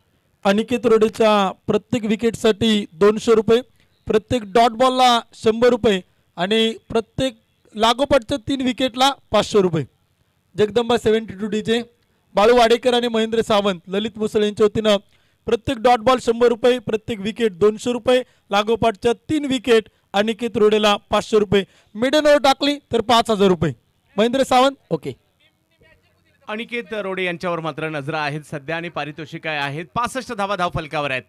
अनिकेत रोडेच्या प्रत्येक विकेटसाठी दोनशे रुपये प्रत्येक डॉट बॉलला शंभर रुपये आणि प्रत्येक लागोपाठच्या तीन विकेटला पाचशे रुपये जगदंबा सेव्हन्टी टू डीचे बाळू वाडेकर आणि महेंद्र सावंत ललित मुसळे यांच्या वतीनं प्रत्येक डॉट बॉल शंभर रुपये प्रत्येक विकेट दोनशे रुपये लागोपाठच्या तीन विकेट अनिकेत रोडेला पाचशे रुपये मिडन टाकली तर पाच हजार रुपये महेंद्र सावंत ओके अनिकेत रोडे यांच्यावर मात्र नजरा आहेत सध्या आणि पारितोषिक काय आहेत पासष्ट धावा धाव फलकावर आहेत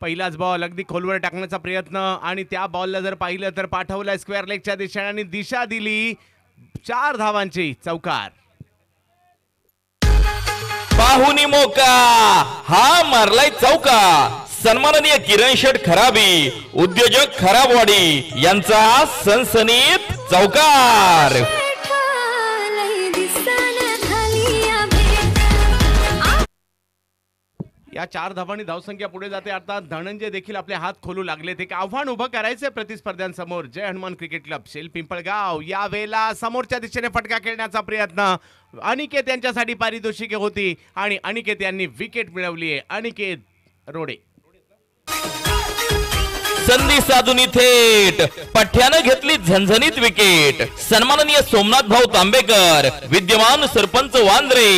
पहिलाच बॉल अगदी खोलवर टाकण्याचा प्रयत्न आणि त्या बॉलला जर पाहिलं तर पाठवला स्क्वेअर लेगच्या दिशेने आणि दिशा दिली चार धावांची चौकार पाहुनी मोका हा मारलाय चौका सन्माननीय किरण शेठ खराबी उद्योजक खराबवाडी यांचा सनसनीत चौकार या चार धावांनी धावसंख्या पुढे जाते आता धनंजय देखील आपले हात खोलू लागले ते आव्हान उभं करायचे प्रतिस्पर्ध्यांसमोर जय हनुमान क्रिकेट क्लब शेल पिंपळगाव या समोरच्या दिशेने फटका खेळण्याचा प्रयत्न अनिकेत यांच्यासाठी पारितोषिके होती आणि अनिकेत यांनी विकेट मिळवली आहे अनिकेत रोडे संधी साधून थेट पठ्यानं घेतली झणझणीत विकेट सन्माननीय सोमनाथ भाऊ तांबेकर विद्यमान सरपंच वांद्रे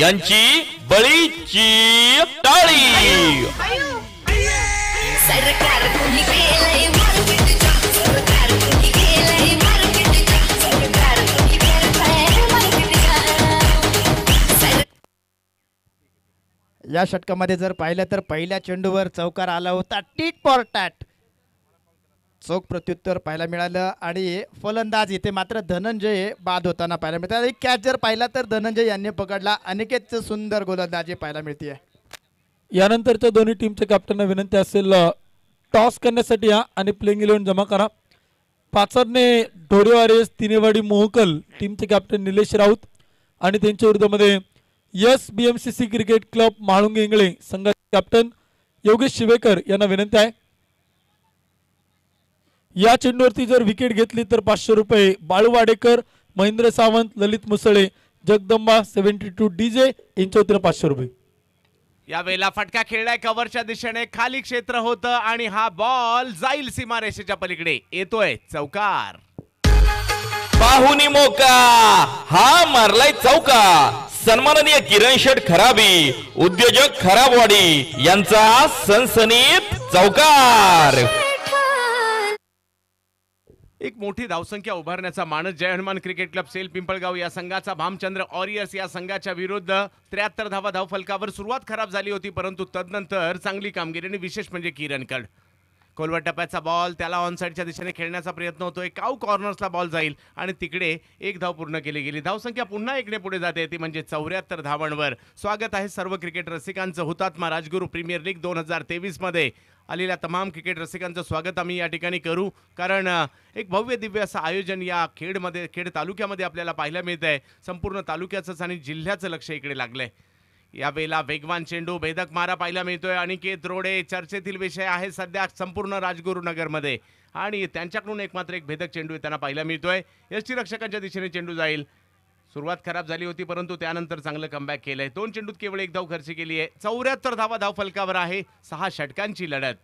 यांची बळीची टाळी या षटकामध्ये जर पाहिलं तर पहिल्या चेंडूवर चौकार आला होता टीट पॉर टॅट चोख प्रत्युत्तर पाहायला मिळालं आणि फलंदाज इथे मात्र धनंजय बाद होताना पाहायला मिळतात एक कॅच जर पाहिला तर धनंजय यांनी पकडला अनेकच सुंदर गोलंदाजी पाहायला मिळते यानंतरच्या दोन्ही टीमचे कॅप्टन विनंती असेल टॉस करण्यासाठी या आणि प्लेइंग इलेव्हन जमा करा पाचरने ढोरेवारेस तिनेवाडी मोहकल टीमचे कॅप्टन निलेश राऊत आणि त्यांच्या विरुद्धमध्ये S B M C C cricket club Malung Ingale संघाचे कॅप्टन योगेश शिवेकर यांना विनंती आहे या चेंडूवरती जर विकेट घेतली तर पाचशे रुपये Balu Wadekar Mahendra Sawant Lalit Musale Jagdamba seventy two D J पाचशे रुपये वेळेला फटका खेळलाय कव्हरच्या दिशेने खाली क्षेत्र होतं आणि हा बॉल जाईल सीमारेषेच्या पलीकडे येतोय चौकार पाहुनी मोका हा मारलाय चौका सन्माननीय किरण शेठ खराबी उद्योजक खराबवाडी यांचा सनसनीत चौकार एक मोठी धावसंख्या उभारण्याचा मानस जय हनुमान क्रिकेट क्लब सेल पिंपळगाव या संघाचा भामचंद्र ऑरियर्स या संघाच्या विरुद्ध त्र्याहत्तर धावा धावफलकावर सुरुवात खराब झाली होती परंतु तदनंतर चांगली कामगिरी आणि विशेष म्हणजे किरण कड खोलवर टप्प्याचा बॉल त्याला ऑन साईडच्या दिशेने खेळण्याचा प्रयत्न होतोय काऊ कॉर्नर्सला बॉल जाईल आणि तिकडे एक धाव पूर्ण केली गेली धावसंख्या पुन्हा इकडे पुढे जाते ती म्हणजे चौऱ्याहत्तर धावांवर स्वागत आहे सर्व क्रिकेट रसिकांचं हुतात्मा राजगुरू प्रीमियर लीग दोन हजार तेवीसमध्ये आलेल्या तमाम क्रिकेट रसिकांचं स्वागत आम्ही या ठिकाणी करू कारण एक भव्य दिव्य असं आयोजन या खेडमध्ये खेड तालुक्यामध्ये आपल्याला पाहायला मिळत आहे संपूर्ण तालुक्याचंच आणि जिल्ह्याचं लक्ष इकडे लागलं आहे या वेळा वेगवान चेंडू भेदक मारा पाहायला मिळतोय अनिकेत रोडे चर्चेतील विषय आहे सध्या संपूर्ण राजगुरुनगरमध्ये आणि त्यांच्याकडून एक मात्र एक भेदक चेंडू त्यांना पाहायला मिळतोय एस टी रक्षकांच्या दिशेने चेंडू जाईल सुरुवात खराब झाली होती परंतु त्यानंतर चांगलं कमबॅक केलंय दोन चेंडूत केवळ एक धाव खर्च केली आहे चौऱ्याहत्तर धावा धाव फलकावर आहे सहा षटकांची लढत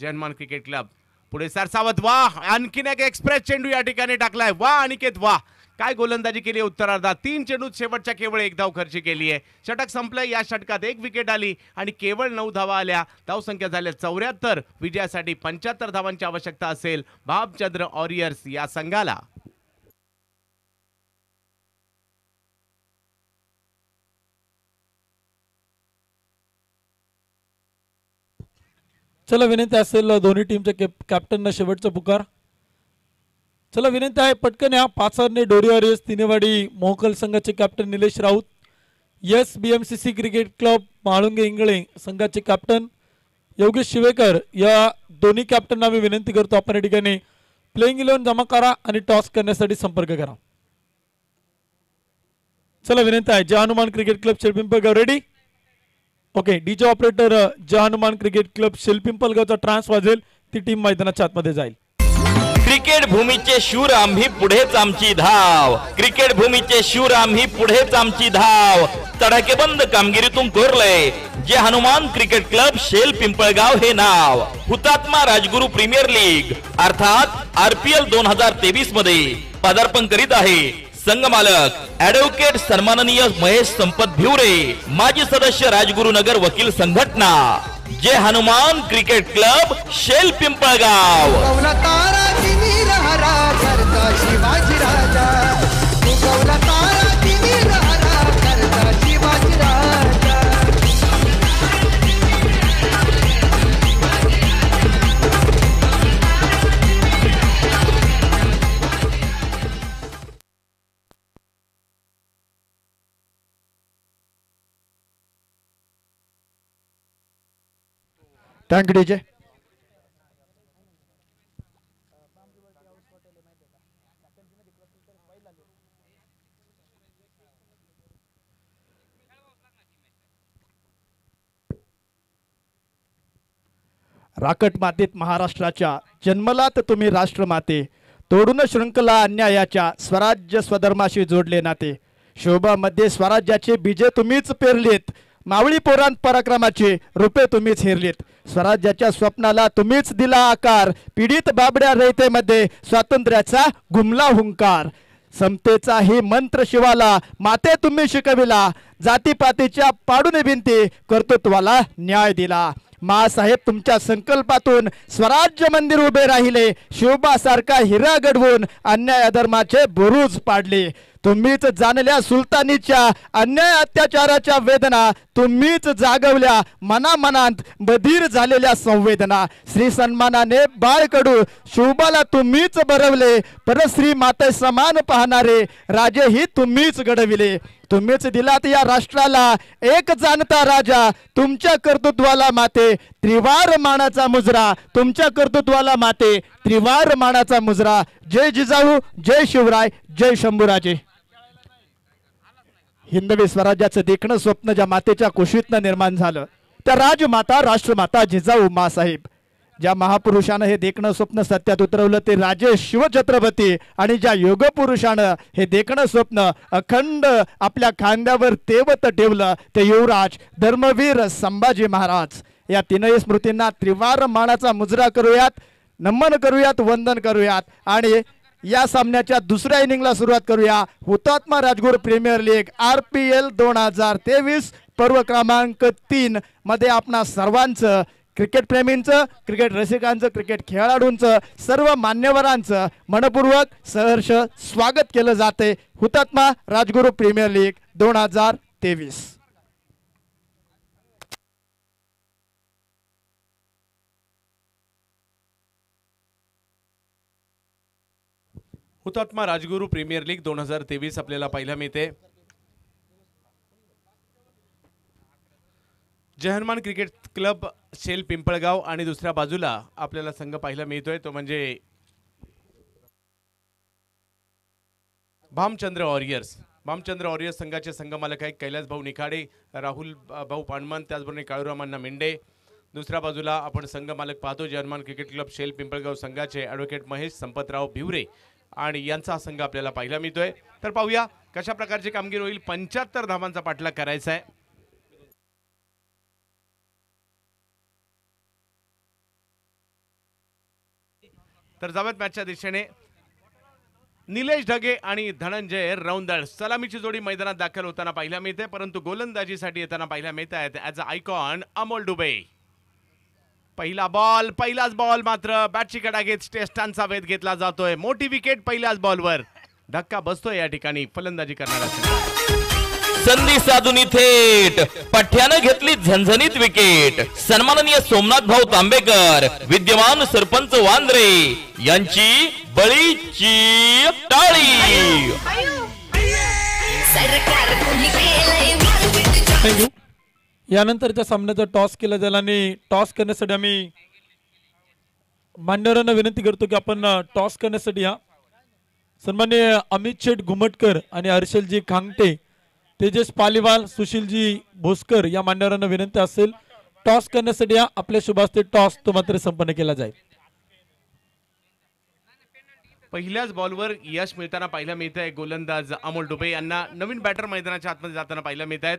जनमान क्रिकेट क्लब पुढे सरसावत वा आणखीन एक एक्सप्रेस चेंडू या ठिकाणी टाकलाय वा अनिकेत वा काय गोलंदाजी केली उत्तरार्धात तीन चेंडूत शेवटच्या केवळ एक धाव खर्च केली आहे षटक संपलं या षटकात एक विकेट आली आणि केवळ नऊ धावा आल्या धावसंख्या झाल्या चौऱ्याहत्तर विजयासाठी पंच्याहत्तर धावांची आवश्यकता असेल भाबचंद्र ऑरियर्स या संघाला चला विनंती असेल दोन्ही टीमच्या ना शेवटचा पुकार चला विनंती आहे पटकन या पाचारने डोरीवर एस तिनेवाडी मोहकल संघाचे captain Nilesh Raut S B M C C cricket club Malunge Ingale संघाचे कॅप्टन योगेश शिवेकर या दोन्ही कॅप्टनना मी विनंती करतो आपण या ठिकाणी प्लेइंग इलेव्हन जमा करा आणि टॉस करण्यासाठी संपर्क करा चला विनंती आहे जय हनुमान क्रिकेट क्लब गाव ready okay DJ operator Jai Hanuman cricket club शिल्पिंपलगावचा ट्रान्स वाजेल ती टीम मैदानाच्या आतमध्ये जाईल क्रिकेट भूमीचे शूर आम्ही पुढेच आमची धाव क्रिकेट भूमीचे शूर आम्ही पुढेच आमची धाव तडाकेबंद कामगिरीतून कोरलंय जे हनुमान क्रिकेट क्लब शेल पिंपळगाव हे नाव हुतात्मा राजगुरु प्रीमियर लीग अर्थात आरपीएल दोन हजार तेवीस मध्ये पदार्पण करीत आहे संघ मालक ऍडव्होकेट सन्माननीय महेश संपत भिवरे माजी सदस्य राजगुरु नगर वकील संघटना जे हनुमान क्रिकेट क्लब शेल पिंपळगाव शिवाजी राजा उगवला तारा तिने राजा करता शिवाजी राजा थँक्यू डीजे राकट मातीत महाराष्ट्राच्या जन्मलात तुम्ही राष्ट्रमाते तोडून शृंखला अन्यायाच्या स्वराज्य स्वधर्माशी जोडले नाते शोभामध्ये स्वराज्याचे बीजे तुम्हीच पेरलेत मावळी पोरांत पराक्रमाचे रुपे तुम्हीच हेरलेत स्वराज्याच्या स्वप्नाला तुम्हीच दिला आकार पीडित बाबड्या रयतेमध्ये स्वातंत्र्याचा घुमला हुंकार समतेचा ही मंत्र शिवाला माते तुम्ही शिकविला जातीपातीच्या पाडून भिंती कर्तृत्वाला न्याय दिला मासाहेब तुमच्या संकल्पातून स्वराज्य मंदिर उभे राहिले सारखा हिरा घडवून अन्याय अधर्माचे बुरुज पाडले तुम्हीच जाणल्या सुलतानीच्या अन्याय अत्याचाराच्या वेदना तुम्हीच जागवल्या मनामनात बधीर झालेल्या संवेदना श्री सन्मानाने बाळकडू शिवबाला तुम्हीच बरवले परश्री माते समान पाहणारे राजे ही तुम्हीच घडविले तुम्हीच दिलात या राष्ट्राला एक जाणता राजा तुमच्या कर्तृत्वाला माते त्रिवार मानाचा मुजरा तुमच्या कर्तृत्वाला माते त्रिवार मानाचा मुजरा जय जिजाऊ जय शिवराय जय शंभूराजे हिंदवी स्वराज्याचं देखणं स्वप्न ज्या मातेच्या कुशीतनं निर्माण झालं त्या राजमाता राष्ट्रमाता जिजाऊ मासाहेब ज्या महापुरुषानं हे देखणं स्वप्न सत्यात उतरवलं ते राजे शिवछत्रपती आणि ज्या योगपुरुषानं हे देखणं स्वप्न अखंड आपल्या खांद्यावर तेवत ठेवलं ते युवराज धर्मवीर संभाजी महाराज या तीनही स्मृतींना त्रिवार मानाचा मुजरा करूयात नमन करूयात वंदन करूयात आणि या सामन्याच्या दुसऱ्या इनिंगला सुरुवात करूया हुतात्मा Rajguru premier league R P L दोन हजार तेवीस पर्व क्रमांक तीन मध्ये आपणा सर्वांचं क्रिकेटप्रेमींचं क्रिकेट रसिकांचं क्रिकेट खेळाडूंचं सर्व मान्यवरांचं मनपूर्वक सहर्ष स्वागत केलं जाते हुतात्मा राजगुरू प्रीमियर लीग दोन हजार तेवीस हुतात्मा राजगुरू प्रीमियर लीग दोन हजार तेवीस आपल्याला पाहायला मिळते जहनमान क्रिकेट क्लब शेल पिंपळगाव आणि दुसऱ्या बाजूला आपल्याला संघ पाहायला मिळतोय तो म्हणजे भामचंद्र वॉरियर्स भामचंद्र वॉरियर्स संघाचे मालक आहेत कैलास भाऊ निखाडे राहुल भाऊ पांडमन त्याचबरोबर काळूरामांना मिंडे दुसऱ्या बाजूला आपण संघ मालक पाहतो जर्मन क्रिकेट क्लब शेल पिंपळगाव संघाचे ॲडव्होकेट महेश संपतराव भिवरे आणि यांचा संघ आपल्याला पाहायला मिळतोय तर पाहूया कशा प्रकारची कामगिरी होईल पंच्याहत्तर धावांचा पाठलाग करायचा आहे तर जावत मॅचच्या दिशेने निलेश ढगे आणि धनंजय रौंदळ सलामीची जोडी मैदानात दाखल होताना पाहायला मिळते परंतु गोलंदाजीसाठी येताना पाहायला मिळत आहेत ॲज अ आयकॉन अमोल डुबे पहिला बॉल पहिलाच बॉल मात्र बॅटची कडा घेत टेस्टांचा वेध घेतला जातोय मोठी विकेट पहिल्याच बॉलवर धक्का बसतोय या ठिकाणी फलंदाजी करणारा संधी साधून थेट पठ्यानं घेतली झणझणीत विकेट सन्माननीय सोमनाथ भाऊ तांबेकर विद्यमान सरपंच वांद्रे यांची बळीची टाळी यानंतरच्या सामन्याचा टॉस केला जाईल आणि टॉस करण्यासाठी आम्ही मान्यवरांना विनंती करतो की आपण टॉस करण्यासाठी या सन्मान्य अमित शेठ घुमटकर आणि हर्षलजी खांगटे तेजस पालिवाल सुशीलजी भोसकर या मान्यवरांना विनंती असेल टॉस करण्यासाठी या आपल्या शुभास्ते टॉस तो मात्र संपन्न केला जाईल पहिल्याच बॉलवर यश मिळताना पाहायला मिळत आहे गोलंदाज अमोल डुबे यांना नवीन बॅटर मैदानाच्या आतमध्ये जाताना पाहिला मिळत आहेत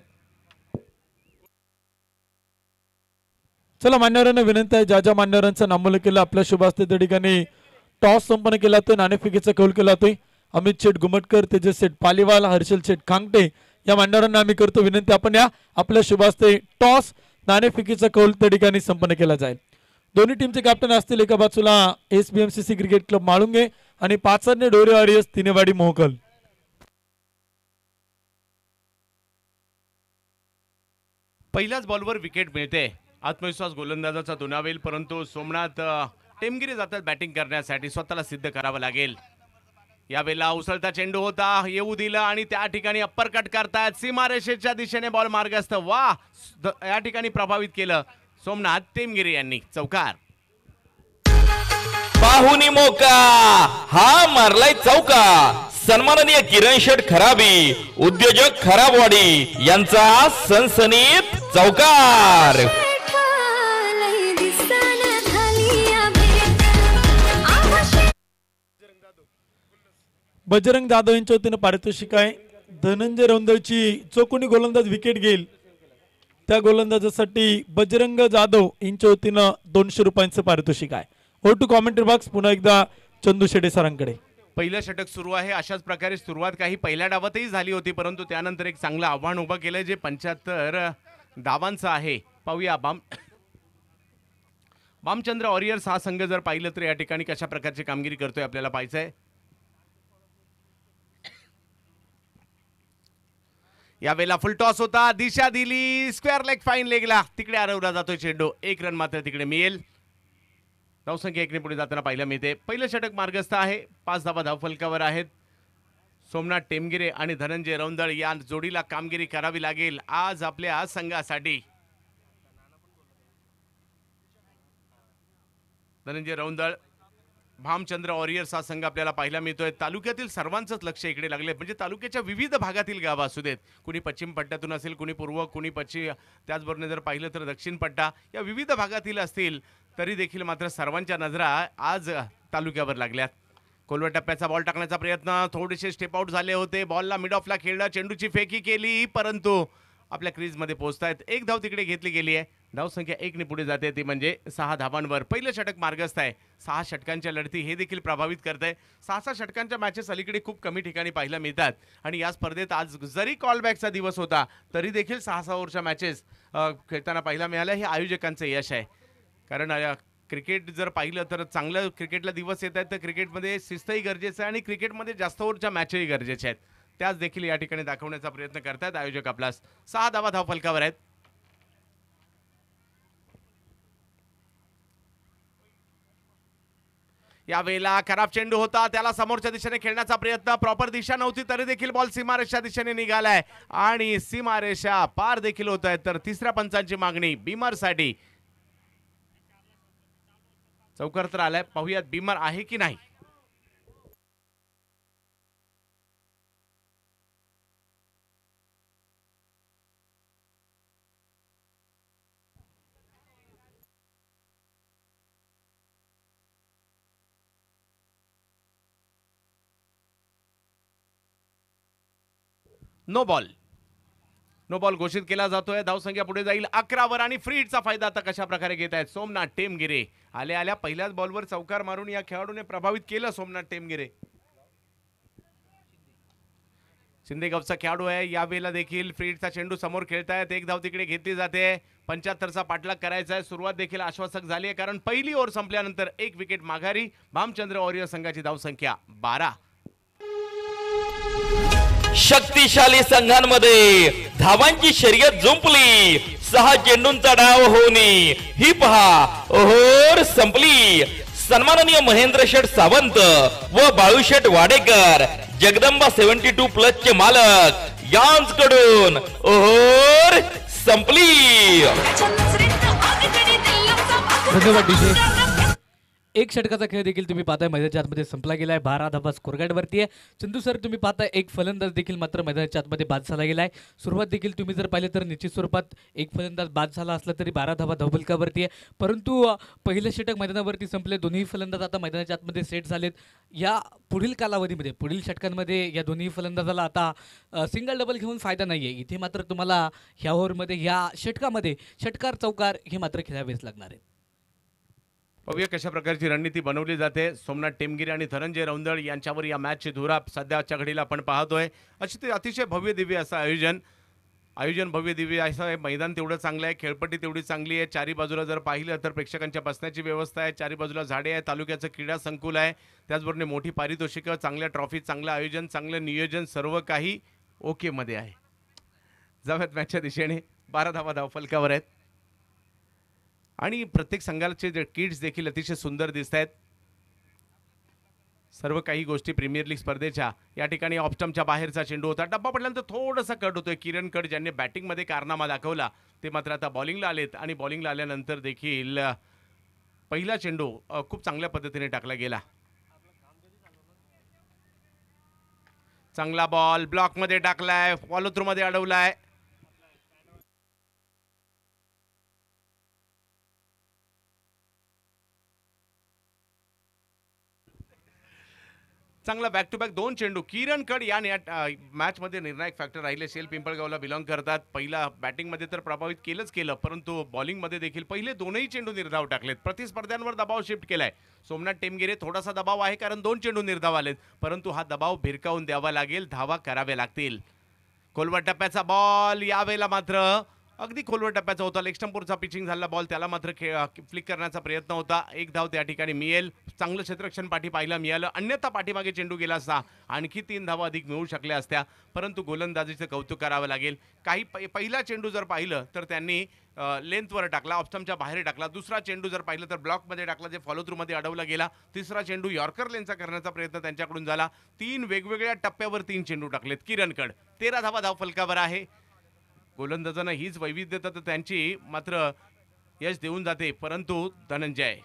चला मान्यवरांना विनंती आहे ज्या ज्या मान्यवरांचा नामोल्लेख केला आपल्या शुभ त्या ठिकाणी टॉस संपन्न केला होतो नाणेफिकेचा कौल केला जातोय अमित शेठ गुमटकर तेजस शेठ पालीवाल हर्षल शेठ खांगटे या मान्यवरांना आम्ही करतो विनंती आपण या आपल्या शुभास्ते टॉस नाणेफेकीचा कौल त्या ठिकाणी संपन्न केला जाईल दोन्ही टीमचे कॅप्टन असतील एका बाजूला S B M C C cricket club Malunge आणि पाचरने डोरे एस तिनेवाडी मोहकल पहिल्याच बॉलवर विकेट मिळते आत्मविश्वास गोलंदाजाचा दुणावेल परंतु सोमनाथ टेमगिरी जातात बॅटिंग करण्यासाठी स्वतःला सिद्ध करावं लागेल यावेळेला उसळता चेंडू होता येऊ दिला आणि त्या ठिकाणी अप्पर कट करतायत सीमारेषेच्या दिशेने बॉल मार्गस्थ वा या ठिकाणी प्रभावित केलं सोमनाथ टेमगिरी यांनी चौकार पाहुनी मोका हा मारलाय चौका सन्माननीय किरण शेठ खराबी उद्योजक खराबवाडी यांचा सनसनीत चौकार बजरंग जाधव यांच्या वतीनं पारितोषिक आहे धनंजय रौंदळची चोकुनी गोलंदाज विकेट घेईल त्या गोलंदाजासाठी बजरंग जाधव यांच्या वतीनं दोनशे रुपयांचं पारितोषिक आहे ओ टू कॉमेंटरी बॉक्स पुन्हा एकदा चंदू शेडे सरांकडे पहिलं षटक सुरू आहे अशाच प्रकारे सुरुवात काही पहिल्या डावातही झाली होती परंतु त्यानंतर एक चांगलं आव्हान उभं केलंय जे पंच्याहत्तर धावांचं आहे पाहूया बाम बामचंद्र वॉरियर्स हा संघ जर पाहिलं तर या ठिकाणी कशा प्रकारची कामगिरी करतोय आपल्याला पाहायचं आहे यावेळेला फुल टॉस होता दिशा दिली स्क्वेअर लेग फाईन लेगला तिकडे आरवला जातोय चेंडू एक रन मात्र तिकडे मिळेल धावसंख्या एकने पुढे जाताना पाहिलं मिळते पहिलं षटक मार्गस्थ आहे पाच धावा फलकावर आहेत सोमनाथ टेमगिरे आणि धनंजय रौंदळ या जोडीला कामगिरी करावी लागेल आज आपल्या संघासाठी धनंजय रौंदळ भामचंद्र वॉरियर्स हा संघ आपल्याला पाहायला मिळतोय तालुक्यातील सर्वांचंच लक्ष इकडे लागले म्हणजे तालुक्याच्या विविध भागातील गाव असू देत कुणी पश्चिम पट्ट्यातून असेल कुणी पूर्व कुणी पश्चिम त्याचबरोबर जर पाहिलं तर दक्षिण पट्टा या विविध भागातील असतील तरी देखील मात्र सर्वांच्या नजरा आज तालुक्यावर लागल्यात कोलवा टप्प्याचा बॉल टाकण्याचा प्रयत्न थोडेसे स्टेप आउट झाले होते बॉलला मिड ऑफला खेळला चेंडूची फेकी केली परंतु आपल्या क्रीजमध्ये पोहोचतायत एक धाव तिकडे घेतली गेली आहे धावसंख्या एकने पुढे जाते ती म्हणजे सहा धावांवर पहिलं षटक मार्गस्थ आहे सहा षटकांच्या लढती हे देखील प्रभावित करत आहे सहा सहा षटकांच्या मॅचेस अलीकडे खूप कमी ठिकाणी पाहायला मिळतात आणि या स्पर्धेत आज जरी कॉलबॅकचा दिवस होता तरी देखील सहा सहा ओव्हरच्या मॅचेस खेळताना पाहायला मिळाल्या हे आयोजकांचं यश आहे कारण क्रिकेट जर पाहिलं तर चांगलं क्रिकेटला दिवस येत आहेत तर क्रिकेटमध्ये शिस्तही गरजेचं आहे आणि क्रिकेटमध्ये जास्त ओव्हरच्या मॅचही गरजेच्या आहेत त्याच देखील या ठिकाणी दाखवण्याचा प्रयत्न करतायत आयोजक आपला सहा धावा धावफलकावर आहेत यावेळेला खराब चेंडू होता त्याला समोरच्या दिशेने खेळण्याचा प्रयत्न प्रॉपर दिशा नव्हती तरी देखील बॉल सीमारेषा दिशेने निघालाय आणि सीमारेषा पार देखील होत आहे तर तिसऱ्या पंचांची मागणी बीमरसाठी चौकर तर आलाय पाहूयात बीमर आहे की नाही नो बॉल नो बॉल घोषित केला जातोय धावसंख्या पुढे जाईल वर आणि फ्रीडचा फायदा आता कशा प्रकारे घेत आहेत सोमनाथ टेमगिरे आल्या आल्या पहिल्याच बॉलवर चौकार मारून या खेळाडूने प्रभावित केलं सोमनाथ टेमगिरे सिंदेगावचा खेळाडू आहे यावेळेला देखील फ्रीडचा चेंडू समोर खेळतायत एक धाव तिकडे घेतली जाते पंच्याहत्तरचा पाठलाग करायचा आहे सुरुवात देखील आश्वासक झाली आहे कारण पहिली ओव्हर संपल्यानंतर एक विकेट माघारी भामचंद्र ऑरियर संघाची धावसंख्या बारा शक्तिशाली संघांमध्ये धावांची शर्यत जुंपली सहा चेंडूंचा डाव होणे ही पहा ओहोर संपली सन्माननीय महेंद्र शेठ सावंत व Balu Sheth Wadekar Jagdamba seventy two plus चे मालक कडून ओहोर संपली एक षटकाचा खेळ देखील तुम्ही पाहताय मैदानाच्या आतमध्ये संपला गेला आहे बारा धाबा कोरगाटवरती आहे चंदू सर तुम्ही पाहताय एक फलंदाज देखील मात्र मैदानाच्या आतमध्ये बाद झाला गेला आहे सुरुवात देखील तुम्ही जर पाहिलं तर निश्चित स्वरूपात एक फलंदाज बाद झाला असला तरी बारा धाबा धबलकावरती आहे परंतु पहिलं षटक मैदानावरती संपले दोन्ही फलंदाज आता मैदानाच्या आतमध्ये सेट झालेत या पुढील कालावधीमध्ये पुढील षटकांमध्ये या दोन्ही फलंदाजाला आता सिंगल डबल घेऊन फायदा नाही आहे इथे मात्र तुम्हाला ह्या ओव्हरमध्ये ह्या षटकामध्ये षटकार चौकार हे मात्र खेळावेच लागणार आहे पाहूया कशा प्रकारची रणनीती बनवली जाते सोमनाथ टेमगिरी आणि धनंजय रौंदळ यांच्यावर या मॅचची धुरा सध्याच्या घडीला आपण पाहतोय अशी ते अतिशय भव्य दिव्य असं आयोजन आयोजन भव्य दिव्य असं आहे मैदान तेवढं चांगलं आहे खेळपट्टी तेवढी चांगली आहे चारी बाजूला जर पाहिलं तर प्रेक्षकांच्या बसण्याची व्यवस्था आहे चारी बाजूला झाडे आहे तालुक्याचं क्रीडा संकुल आहे त्याचबरोबर मोठी पारितोषिकं चांगल्या ट्रॉफी चांगलं आयोजन चांगलं नियोजन सर्व काही ओकेमध्ये आहे जाऊयात मॅचच्या दिशेने बारा धावा फलकावर आहेत आणि प्रत्येक संघाचे जे किट्स देखील अतिशय सुंदर दिसत आहेत सर्व काही गोष्टी प्रीमियर लीग स्पर्धेच्या या ठिकाणी ऑप्टमच्या बाहेरचा चेंडू होता डब्बा पडल्यानंतर थोडासा कट होतोय किरण कट ज्यांनी बॅटिंगमध्ये कारनामा दाखवला ते मात्र आता बॉलिंगला आलेत आणि बॉलिंगला आल्यानंतर देखील पहिला चेंडू खूप चांगल्या पद्धतीने टाकला गेला चांगला बॉल ब्लॉकमध्ये टाकलाय फॉलो अडवला अडवलाय चांगला बॅक टू बॅक दोन चेंडू किरण कड या मॅचमध्ये निर्णायक फॅक्टर राहिले सेल पिंपळगावला बिलॉंग करतात पहिला बॅटिंगमध्ये तर प्रभावित केलंच केलं परंतु बॉलिंगमध्ये देखील पहिले दोनही चेंडू निर्धाव टाकलेत प्रतिस्पर्ध्यांवर दबाव शिफ्ट केलाय सोमनाथ टेमगिरे थोडासा दबाव आहे कारण दोन चेंडू निर्धाव आलेत परंतु हा दबाव भिरकावून द्यावा लागेल धावा करावे लागतील कोलवा टप्प्याचा बॉल यावेळेला मात्र अगदी खोलवर टप्प्याचा होता लेक्स्टमपूरचा पिचिंग झालेला बॉल त्याला मात्र खेळ फ्लिक करण्याचा प्रयत्न होता एक धाव त्या ठिकाणी मिळेल चांगलं क्षेत्रक्षण पाठी पाहिला मिळालं अन्यथा पाठीमागे चेंडू गेला असता आणखी तीन धावा अधिक मिळू शकल्या असत्या परंतु गोलंदाजीचं कौतुक करावं लागेल काही पहिला चेंडू जर पाहिलं तर त्यांनी लेंथवर टाकला ऑप्स्टमच्या बाहेर टाकला दुसरा चेंडू जर पाहिलं तर ब्लॉकमध्ये टाकला जे फॉलो थ्रूमध्ये अडवला गेला तिसरा चेंडू यॉर्कर लेनचा करण्याचा प्रयत्न त्यांच्याकडून झाला तीन वेगवेगळ्या टप्प्यावर तीन चेंडू टाकलेत किरणकड तेरा धावा धाव फलकावर आहे गोलंदाजांना हीच वैविध्यता तर त्यांची मात्र यश देऊन जाते परंतु धनंजय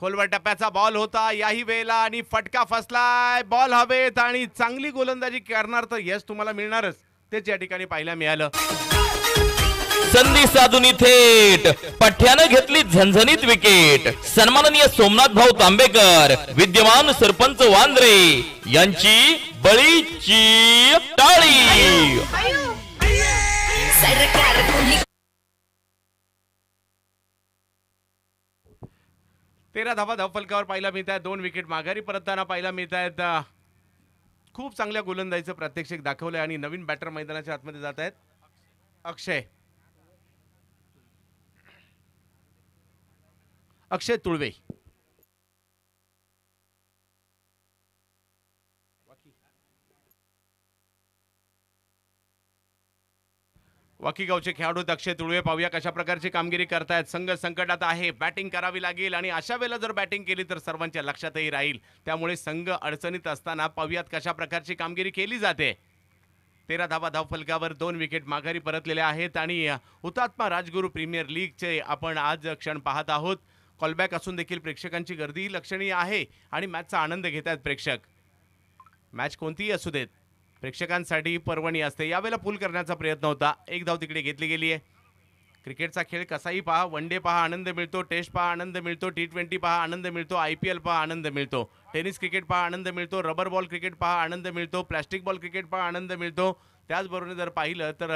खोलवर टप्प्याचा बॉल होता याही वेळेला आणि फटका फसलाय बॉल हवेत आणि चांगली गोलंदाजी करणार तर यश तुम्हाला मिळणारच तेच या ठिकाणी पाहायला मिळालं संधी साधून थेट पठ्यानं घेतली झणझणीत विकेट सन्माननीय सोमनाथ भाऊ तांबेकर विद्यमान सरपंच वांद्रे यांची बळीची टाळी तेरा धावा धावफलकावर पाहायला मिळत आहेत दोन विकेट माघारी परतताना पाहायला मिळत आहेत खूप चांगल्या गोलंदाजीचं प्रात्यक्षिक दाखवलंय आणि नवीन बॅटर मैदानाच्या आतमध्ये जात आहेत अक्षय अक्षय तुळवे वाकीगावचे खेळाडू दक्षे तुळवे पाहूया कशा प्रकारची कामगिरी करतायत संघ संकटात आहे बॅटिंग करावी लागेल आणि अशा वेळेला जर बॅटिंग केली तर सर्वांच्या लक्षातही राहील त्यामुळे संघ अडचणीत असताना पाहुयात कशा प्रकारची कामगिरी केली जाते तेरा धावा धाव धावफलकावर दोन विकेट माघारी परतलेले आहेत आणि हुतात्मा राजगुरू प्रीमियर लीगचे आपण आज क्षण पाहत आहोत कॉलबॅक असून देखील प्रेक्षकांची गर्दी लक्षणीय आहे आणि मॅचचा आनंद घेत आहेत प्रेक्षक मॅच कोणतीही असू देत प्रेक्षकांसाठी पर्वणी असते यावेळेला पूल करण्याचा प्रयत्न होता एक धाव तिकडे घेतली गेली आहे क्रिकेटचा खेळ कसाही पहा वन डे पहा आनंद मिळतो टेस्ट पहा आनंद मिळतो टी ट्वेंटी पहा आनंद मिळतो आय पी एल पहा आनंद मिळतो टेनिस क्रिकेट पहा आनंद मिळतो रबर बॉल क्रिकेट पहा आनंद मिळतो प्लॅस्टिक बॉल क्रिकेट पहा आनंद मिळतो त्याचबरोबर जर पाहिलं तर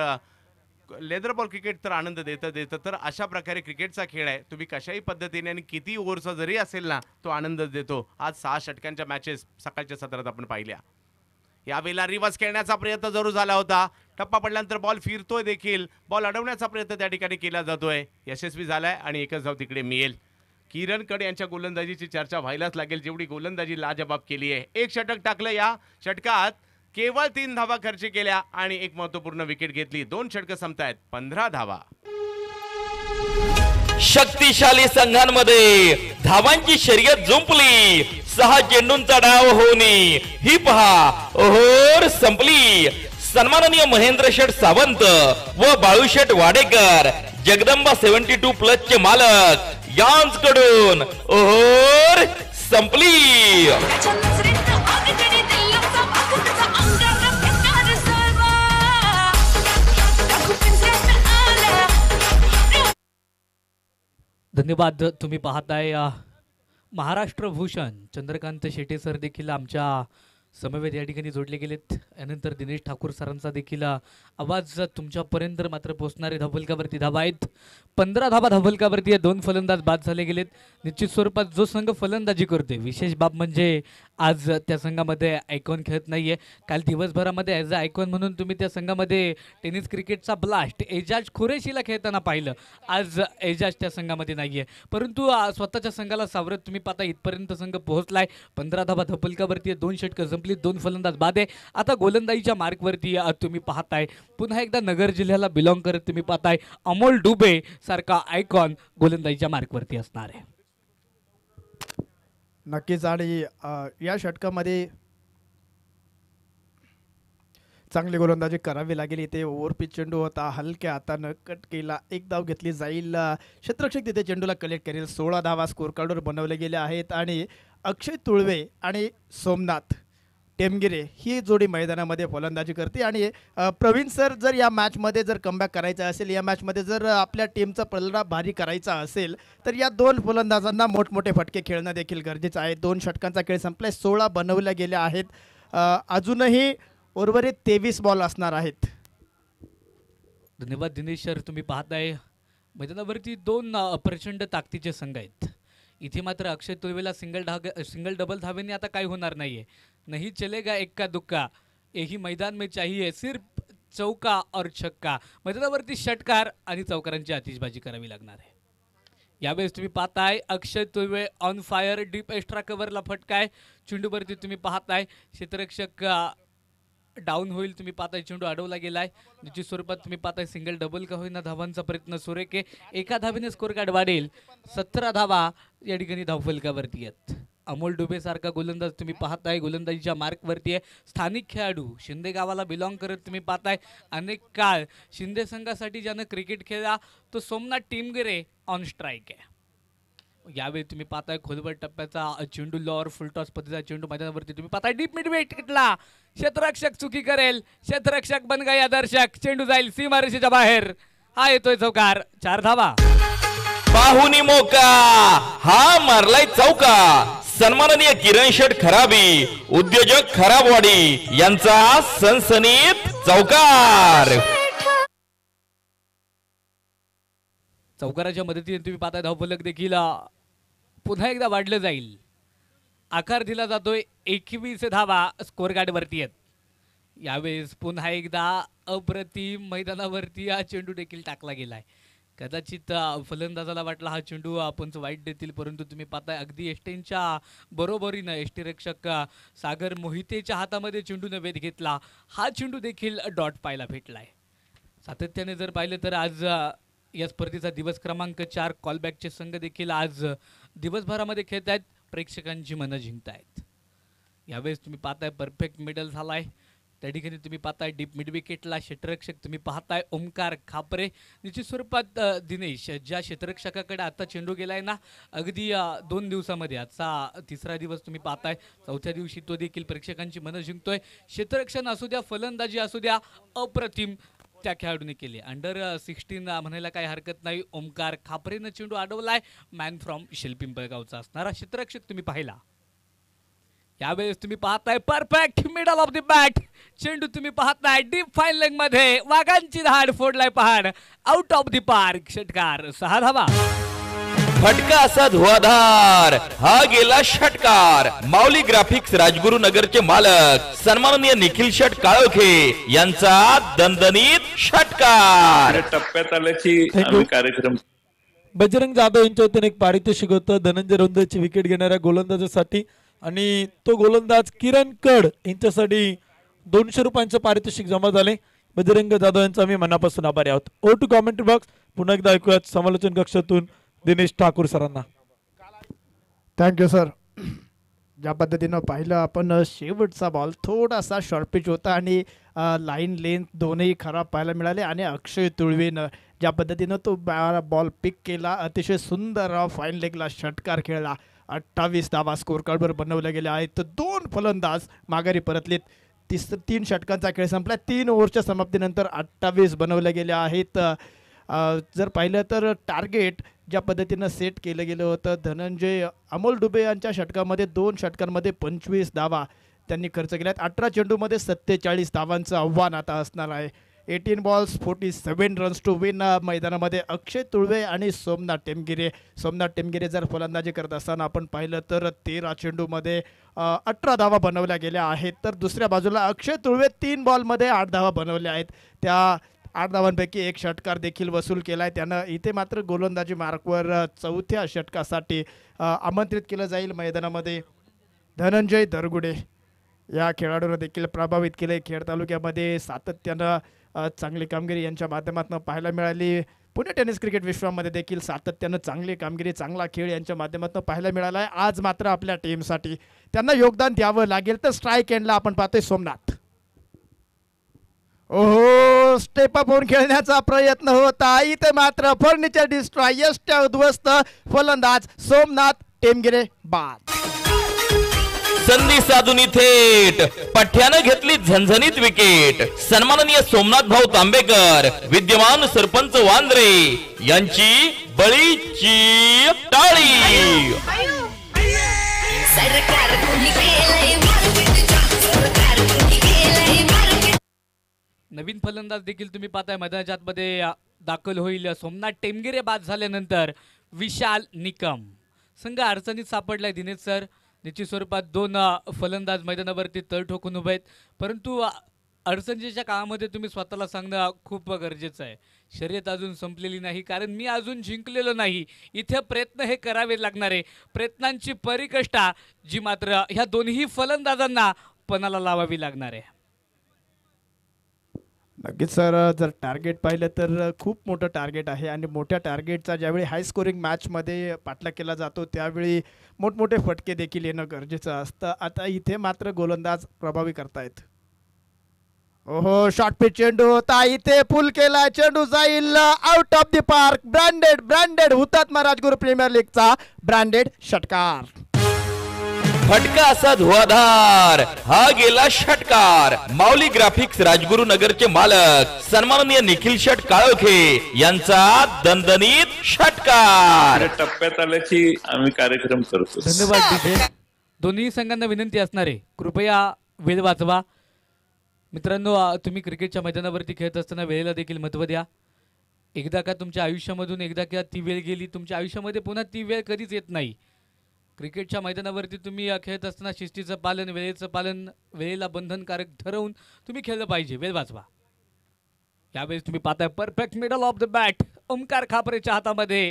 लेदर बॉल क्रिकेट तर आनंद देतं देतं तर अशा प्रकारे क्रिकेटचा खेळ आहे तुम्ही कशाही पद्धतीने आणि किती ओव्हरचा जरी असेल ना तो आनंद देतो आज सहा षटकांच्या मॅचेस सकाळच्या सत्रात आपण पाहिल्या यावेळेला रिवर्स खेळण्याचा प्रयत्न जरूर झाला होता टप्पा पडल्यानंतर बॉल फिरतोय देखील बॉल अडवण्याचा प्रयत्न त्या ठिकाणी केला जातोय यशस्वी झालाय आणि एकच धाव तिकडे मिळेल किरण कड यांच्या गोलंदाजीची चर्चा व्हायलाच लागेल जेवढी गोलंदाजी लाजबाब केली आहे एक षटक टाकलं या षटकात केवळ तीन धावा खर्च केल्या आणि एक महत्वपूर्ण विकेट घेतली दोन षटकं संपतायत पंधरा धावा शक्तिशाली संघांमध्ये धावांची शर्यत जुंपली सहा चेंडूंचा डाव होनी ही पहा ओहोर संपली सन्माननीय महेंद्र शेठ सावंत व Balu Sheth Wadekar Jagdamba seventy two plus चे मालक यांच कडून ओहोर संपली धन्यवाद तुम्ही पाहताय महाराष्ट्र भूषण चंद्रकांत शेटे सर देखील आमच्या समवेत या ठिकाणी जोडले गेलेत यानंतर दिनेश ठाकूर सरांचा देखील आवाज तुमच्यापर्यंत मात्र पोचणारे धबलकावरती धाबा आहेत पंधरा धाबा धाबलकावरती हे दोन फलंदाज बाद झाले गेलेत निश्चित स्वरूपात जो संघ फलंदाजी करतोय विशेष बाब म्हणजे आज त्या संघामध्ये आयकॉन खेळत नाही आहे काल दिवसभरामध्ये ॲज अ आयकॉन म्हणून तुम्ही त्या संघामध्ये टेनिस क्रिकेटचा ब्लास्ट एजाज खुरेशीला खेळताना पाहिलं आज एजाज त्या संघामध्ये नाही आहे परंतु स्वतःच्या संघाला सावरत तुम्ही पाहता इथपर्यंत संघ पोहोचला आहे पंधरा धाबा धपलकावरती दोन षटकं संपली दोन फलंदाज बाद आहे आता गोलंदाजीच्या मार्कवरती तुम्ही पाहताय पुन्हा एकदा नगर जिल्ह्याला बिलॉंग करत तुम्ही पाहताय अमोल डुबे सारखा आयकॉन गोलंदाजीच्या मार्कवरती असणार आहे नक्कीच आणि या षटकामध्ये चांगली गोलंदाजी करावी लागेल इथे ओव्हर पिच चेंडू होता हलक्या हातानं कट केला एक धाव घेतली जाईल क्षेत्रक्षक तिथे चेंडूला कलेक्ट करेल सोळा धावा स्कोर कार्डवर बनवले गेले आहेत आणि अक्षय तुळवे आणि सोमनाथ टेमगिरे ही जोडी मैदानामध्ये फलंदाजी करते आणि प्रवीण सर जर या मॅचमध्ये जर कमबॅक करायचा असेल या मॅचमध्ये जर आपल्या टीमचा पलडा भारी करायचा असेल तर या दोन फलंदाजांना मोठमोठे फटके खेळणं देखील गरजेचं आहे दोन षटकांचा खेळ संपलाय सोळा बनवल्या गेल्या आहेत अजूनही उर्वरित तेवीस बॉल असणार आहेत धन्यवाद दिनेश सर तुम्ही पाहताय मैदानावरती दोन प्रचंड ताकदीचे संघ आहेत इथे मात्र अक्षय तुर्वेला सिंगल धाग सिंगल डबल धावेने आता काय होणार नाही आहे नाही चलेगा एक्का दुक्का एही मैदान में चाहिए सिर्फ चौका और छक्का मैदानावरती षटकार आणि चौकारांची आतिषबाजी करावी लागणार आहे यावेळेस तुम्ही पाहताय Akshay Turve on fire deep extra कव्हरला फटकाय चुंडूवरती तुम्ही पाहताय क्षेत्ररक्षक डाऊन होईल तुम्ही पाहताय चेंडू अडवला गेलाय ज्याची स्वरूपात तुम्ही पाहताय सिंगल डबल का होईना धावांचा प्रयत्न सुरेख एका धावीने स्कोर कार्ड वाढेल सतरा धावा या ठिकाणी धावफलकावरती आहेत अमोल डुबेसारखा गोलंदाज तुम्ही पाहताय गोलंदाजीच्या मार्कवरती आहे स्थानिक खेळाडू शिंदे गावाला बिलॉंग करत तुम्ही पाहताय अनेक काळ शिंदे संघासाठी ज्यानं क्रिकेट खेळला तो सोमनाथ टीमगिरे ऑन स्ट्राईक आहे यावेळी तुम्ही पाहताय खोलवर टप्प्याचा चेंडू लॉर फुलटॉस पद्धतीचा चेंडू मैदानावरती तुम्ही पाहताय डीप मिड वेटला क्षेत्ररक्षक चुकी करेल क्षेत्ररक्षक बन दर्शक चेंडू जाईल सी सीमारेषेच्या बाहेर हा येतोय चौकार चार धावा पाहुनी मोका हा मारलाय चौका सन्माननीय किरण शेठ खराबी उद्योजक खराबवाडी यांचा सनसनीत चौकार चौकाराच्या मदतीने तुम्ही पाहताय धावफलक देखील पुन्हा एकदा वाढलं जाईल आकार दिला जातोय एकवीस धावा स्कोअर कार्डवरती आहेत यावेळेस पुन्हा एकदा अप्रतिम मैदानावरती हा चेंडू देखील टाकला गेलाय कदाचित फलंदाजाला वाटला हा चेंडू आपणच वाईट देतील परंतु तुम्ही पाहताय अगदी एसटींच्या बरोबरीनं एसटी रक्षक सागर मोहितेच्या हातामध्ये चेंडूनं वेध घेतला हा चेंडू देखील डॉट पाहायला भेटलाय सातत्याने जर पाहिलं तर आज या स्पर्धेचा दिवस क्रमांक चार कॉलबॅकचे संघ देखील आज दिवसभरामध्ये खेळत आहेत प्रेक्षकांची मनं जिंकत आहेत यावेळेस तुम्ही पाहताय परफेक्ट मिडल झाला आहे त्या ठिकाणी तुम्ही पाहताय डीप मिड विकेटला क्षेत्ररक्षक तुम्ही पाहताय ओमकार खापरे निश्चित स्वरूपात दिनेश ज्या क्षेत्ररक्षकाकडे आता चेंडू गेला आहे ना अगदी दोन दिवसामध्ये आजचा तिसरा दिवस तुम्ही पाहताय चौथ्या दिवशी तो देखील प्रेक्षकांची मनं जिंकतोय क्षेत्ररक्षण असू द्या फलंदाजी असू द्या अप्रतिम त्या खेळाडूने केली अंडर सिक्स्टीन म्हणायला काही हरकत नाही ओमकार खापरेनं चेंडू अडवलाय मॅन फ्रॉम शिल्पिंपळगावचा असणारा क्षेत्ररक्षक तुम्ही पाहिला यावेळेस तुम्ही पाहताय perfect middle of the bat चेंडू तुम्ही पाहताय डीप फाईन लेग मध्ये वाघांची धाड फोडलाय पहाड आउट ऑफ द पार्क षटकार सहा धावा फटका असा धुवाधार हा गेला षटकार माऊली ग्राफिक्स राजगुरुनगरचे मालक सन्माननीय निखिल शट काळोखे यांचा दणदणीत षटकार टप्प्यात आल्याची कार्यक्रम बजरंग जाधव यांच्या वतीने एक पारितोषिक होतं धनंजय रोंदेची विकेट घेणाऱ्या गोलंदाजासाठी आणि तो गोलंदाज किरण कड यांच्यासाठी दोनशे रुपयांचं पारितोषिक जमा झाले बजरंग जाधव यांचा आम्ही मनापासून आभारी आहोत ओ टू कॉमेंट बॉक्स पुन्हा एकदा ऐकूयात समालोचन कक्षातून दिनेश ठाकूर सरांना थँक्यू सर ज्या पद्धतीनं पाहिलं आपण शेवटचा बॉल थोडासा शॉर्टपिच होता आणि लाईन लेंथ दोनही खराब पाहायला मिळाले आणि अक्षय तुळवीनं ज्या पद्धतीनं तो बॉल पिक केला अतिशय सुंदर फाईन लेगला षटकार खेळला अठ्ठावीस धावा स्कोर कार्डवर बनवल्या गेल्या आहेत तर दोन फलंदाज माघारी परतलेत तिस तीन षटकांचा खेळ संपला तीन ओव्हरच्या समाप्तीनंतर अठ्ठावीस बनवल्या गेल्या आहेत जर पाहिलं तर टार्गेट ज्या पद्धतीनं सेट केलं गेलं होतं धनंजय अमोल डुबे यांच्या षटकामध्ये दोन षटकांमध्ये पंचवीस धावा त्यांनी खर्च केल्यात अठरा चेंडूमध्ये सत्तेचाळीस धावांचं आव्हान आता असणार आहे eighteen balls forty seven runs to win मैदानामध्ये अक्षय तुळवे आणि सोमनाथ टेमगिरे सोमनाथ टेमगिरे जर फलंदाजी करत असताना आपण पाहिलं तर तेरा चेंडूमध्ये अठरा धावा बनवल्या गेल्या आहेत तर दुसऱ्या बाजूला अक्षय तुळवे तीन बॉलमध्ये आठ धावा बनवल्या आहेत त्या आठ धावांपैकी एक षटकार देखील वसूल केला आहे त्यानं इथे मात्र गोलंदाजी मार्कवर चौथ्या षटकासाठी आमंत्रित केलं जाईल मैदानामध्ये धनंजय दरगुडे या खेळाडूंना देखील प्रभावित केले खेड तालुक्यामध्ये सातत्यानं चांगली कामगिरी यांच्या माध्यमातून पाहायला मिळाली पुणे टेनिस क्रिकेट विश्वामध्ये देखील सातत्यानं चांगली कामगिरी चांगला खेळ यांच्या माध्यमातून पाहायला मिळाला आहे आज मात्र आपल्या टीमसाठी त्यांना योगदान द्यावं लागेल तर स्ट्राईक एंडला आपण पाहतोय सोमनाथ हो स्टेप खेळण्याचा प्रयत्न होता इथे मात्र फर्निचर डिस्ट्रॉय यशच्या उद्ध्वस्त फलंदाज सोमनाथ टेमगिरे बाद संधी साधून थेट पठ्यानं घेतली झणझणीत विकेट सन्माननीय सोमनाथ भाऊ तांबेकर विद्यमान सरपंच वांद्रे यांची बळीची टाळी नवीन फलंदाज देखील तुम्ही पाहताय मैदानाच्या आतमध्ये दाखल होईल सोमनाथ टेमगिरे बाद झाल्यानंतर विशाल निकम संघ अडचणीत सापडलाय दिनेश सर निश्चित स्वरूपात दोन फलंदाज मैदानावरती तळ ठोकून उभे आहेत परंतु अडचणीच्या काळामध्ये तुम्ही स्वतःला सांगणं खूप गरजेचं आहे शर्यत अजून संपलेली नाही कारण मी अजून जिंकलेलो नाही इथे प्रयत्न हे करावे लागणारे प्रयत्नांची परिकष्टा जी मात्र ह्या दोन्ही फलंदाजांना पणाला लावावी लागणार आहे नक्कीच सर जर टार्गेट पाहिलं तर खूप मोठं टार्गेट आहे आणि मोठ्या टार्गेटचा ज्यावेळी हाय स्कोरिंग मॅचमध्ये पाठला केला जातो त्यावेळी मोठमोठे फटके देखील येणं गरजेचं असतं आता इथे मात्र गोलंदाज प्रभावी करतायत ओहो शॉर्ट पिच चेंडू होता इथे फुल केला चेंडू जाईल out of the park branded branded हुतात्मा राजगुरु प्रीमियर लीगचा ब्रँडेड षटकार फटका असा धुवाधार हा गेला षटकार माऊली ग्राफिक्स राजगुरु नगरचे मालक सन्माननीय निखिल शट काळोखे यांचा दणदणीत षटकार टप्प्यात आल्याची आम्ही कार्यक्रम करतो धन्यवाद दोन्ही संघांना विनंती असणार आहे कृपया वेळ वाचवा मित्रांनो तुम्ही क्रिकेटच्या मैदानावरती खेळत असताना वेळेला देखील महत्व द्या एकदा का तुमच्या आयुष्यामधून एकदा का ती वेळ गेली तुमच्या आयुष्यामध्ये पुन्हा ती वेळ कधीच येत नाही क्रिकेटच्या मैदानावरती तुम्ही खेळत असताना शिस्तीचं पालन वेळेचं पालन वेळेला बंधनकारक ठरवून तुम्ही खेळलं पाहिजे वेळ वाचवा यावेळेस तुम्ही पाहताय perfect middle of the bat Omkar खापरेच्या हातामध्ये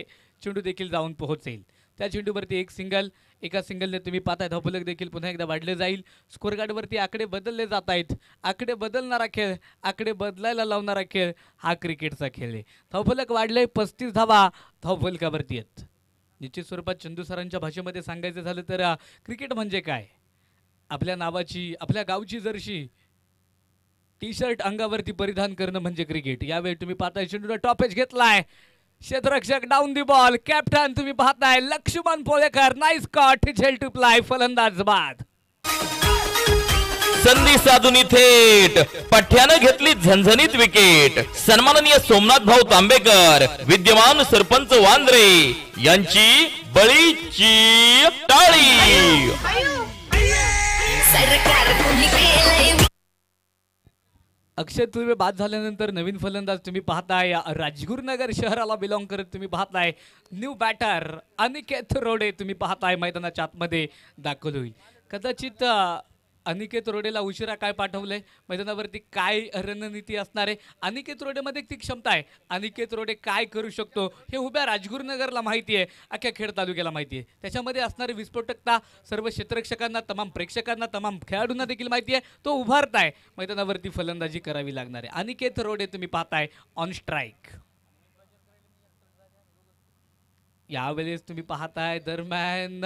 चेंडू देखील जाऊन पोहोचेल त्या चेंडूवरती एक सिंगल एका सिंगलने तुम्ही पाहताय धावफलक देखील पुन्हा एकदा वाढले जाईल स्कोरकार्डवरती आकडे बदलले जात आहेत आकडे बदलणारा खेळ आकडे बदलायला लावणारा खेळ हा क्रिकेटचा खेळ आहे धावफलक वाढले पस्तीस धावा धावफलकावरती आहेत निश्चित स्वरूपात चंदू सरांच्या भाषेमध्ये सांगायचं झालं तर क्रिकेट म्हणजे काय आपल्या नावाची आपल्या गावची जर्शी टी शर्ट अंगावरती परिधान करणं म्हणजे क्रिकेट यावेळी तुम्ही पाहताय चेंडूला टॉपेज घेतलाय क्षेत्ररक्षक डाऊन दी बॉल कॅप्टन तुम्ही पाहताय लक्ष्मण पोळेकर नाईस कॉट झेल टू प्लाय फलंदाज बाद संधी साधून थेट पठ्यानं घेतली झणझणीत विकेट सन्माननीय सोमनाथ भाऊ तांबेकर विद्यमान सरपंच वांद्रे यांची बळीची टाळी अक्षय तुर्वे बाद झाल्यानंतर नवीन फलंदाज तुम्ही पाहताय राजगुरनगर शहराला बिलॉंग करत तुम्ही पाहताय न्यू बॅटर अनिकेत रोडे तुम्ही पाहताय मैदानाच्या आतमध्ये दाखल होईल कदाचित अनिकेत रोडेला उशिरा काय पाठवलंय मैदानावरती काय रणनीती असणार आहे अनिकेत रोडेमध्ये ती क्षमता आहे अनिकेत रोडे काय करू शकतो हे उभ्या राजगुरुनगरला माहिती आहे अख्ख्या खेड तालुक्याला माहिती आहे त्याच्यामध्ये असणारी विस्फोटकता सर्व क्षेत्ररक्षकांना तमाम प्रेक्षकांना तमाम खेळाडूंना देखील माहिती आहे तो उभारताय मैदानावरती फलंदाजी करावी लागणार आहे अनिकेत रोडे तुम्ही पाहताय ऑन स्ट्राईक यावेळेस तुम्ही पाहताय दरम्यान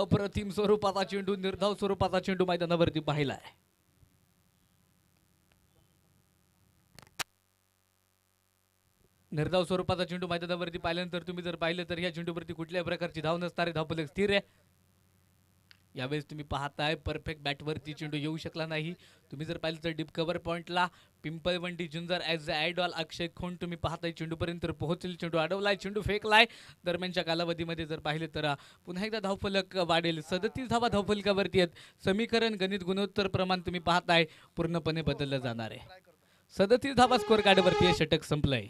अप्रतिम स्वरूपाचा चेंडू निर्धाव स्वरूपाचा चेंडू मैदानावरती पाहिलाय निर्धाव स्वरूपाचा चेंडू मैदानावरती पाहिल्यानंतर तुम्ही जर पाहिलं तर या चेंडूवरती कुठल्याही प्रकारची धाव नसणारे धावपलक स्थिर आहे यावेळेस तुम्ही पाहताय परफेक्ट बॅटवरती चेंडू येऊ शकला नाही तुम्ही जर पाहिलं तर डीप कव्हर पॉईंटला वंडी जुंजर ॲज अ ॲडॉल अक्षय खोंड तुम्ही पाहताय चेंडूपर्यंत पोहोचेल चेंडू अडवलाय चेंडू फेकलाय दरम्यानच्या कालावधीमध्ये जर पाहिले तर पुन्हा एकदा धावफलक वाढेल सदतीस धावा धावफलकावरती आहेत समीकरण गणित गुणोत्तर प्रमाण तुम्ही पाहताय पूर्णपणे बदललं जाणार आहे सदतीस धावा स्कोअर कार्डवरती आहे षटक संपलंय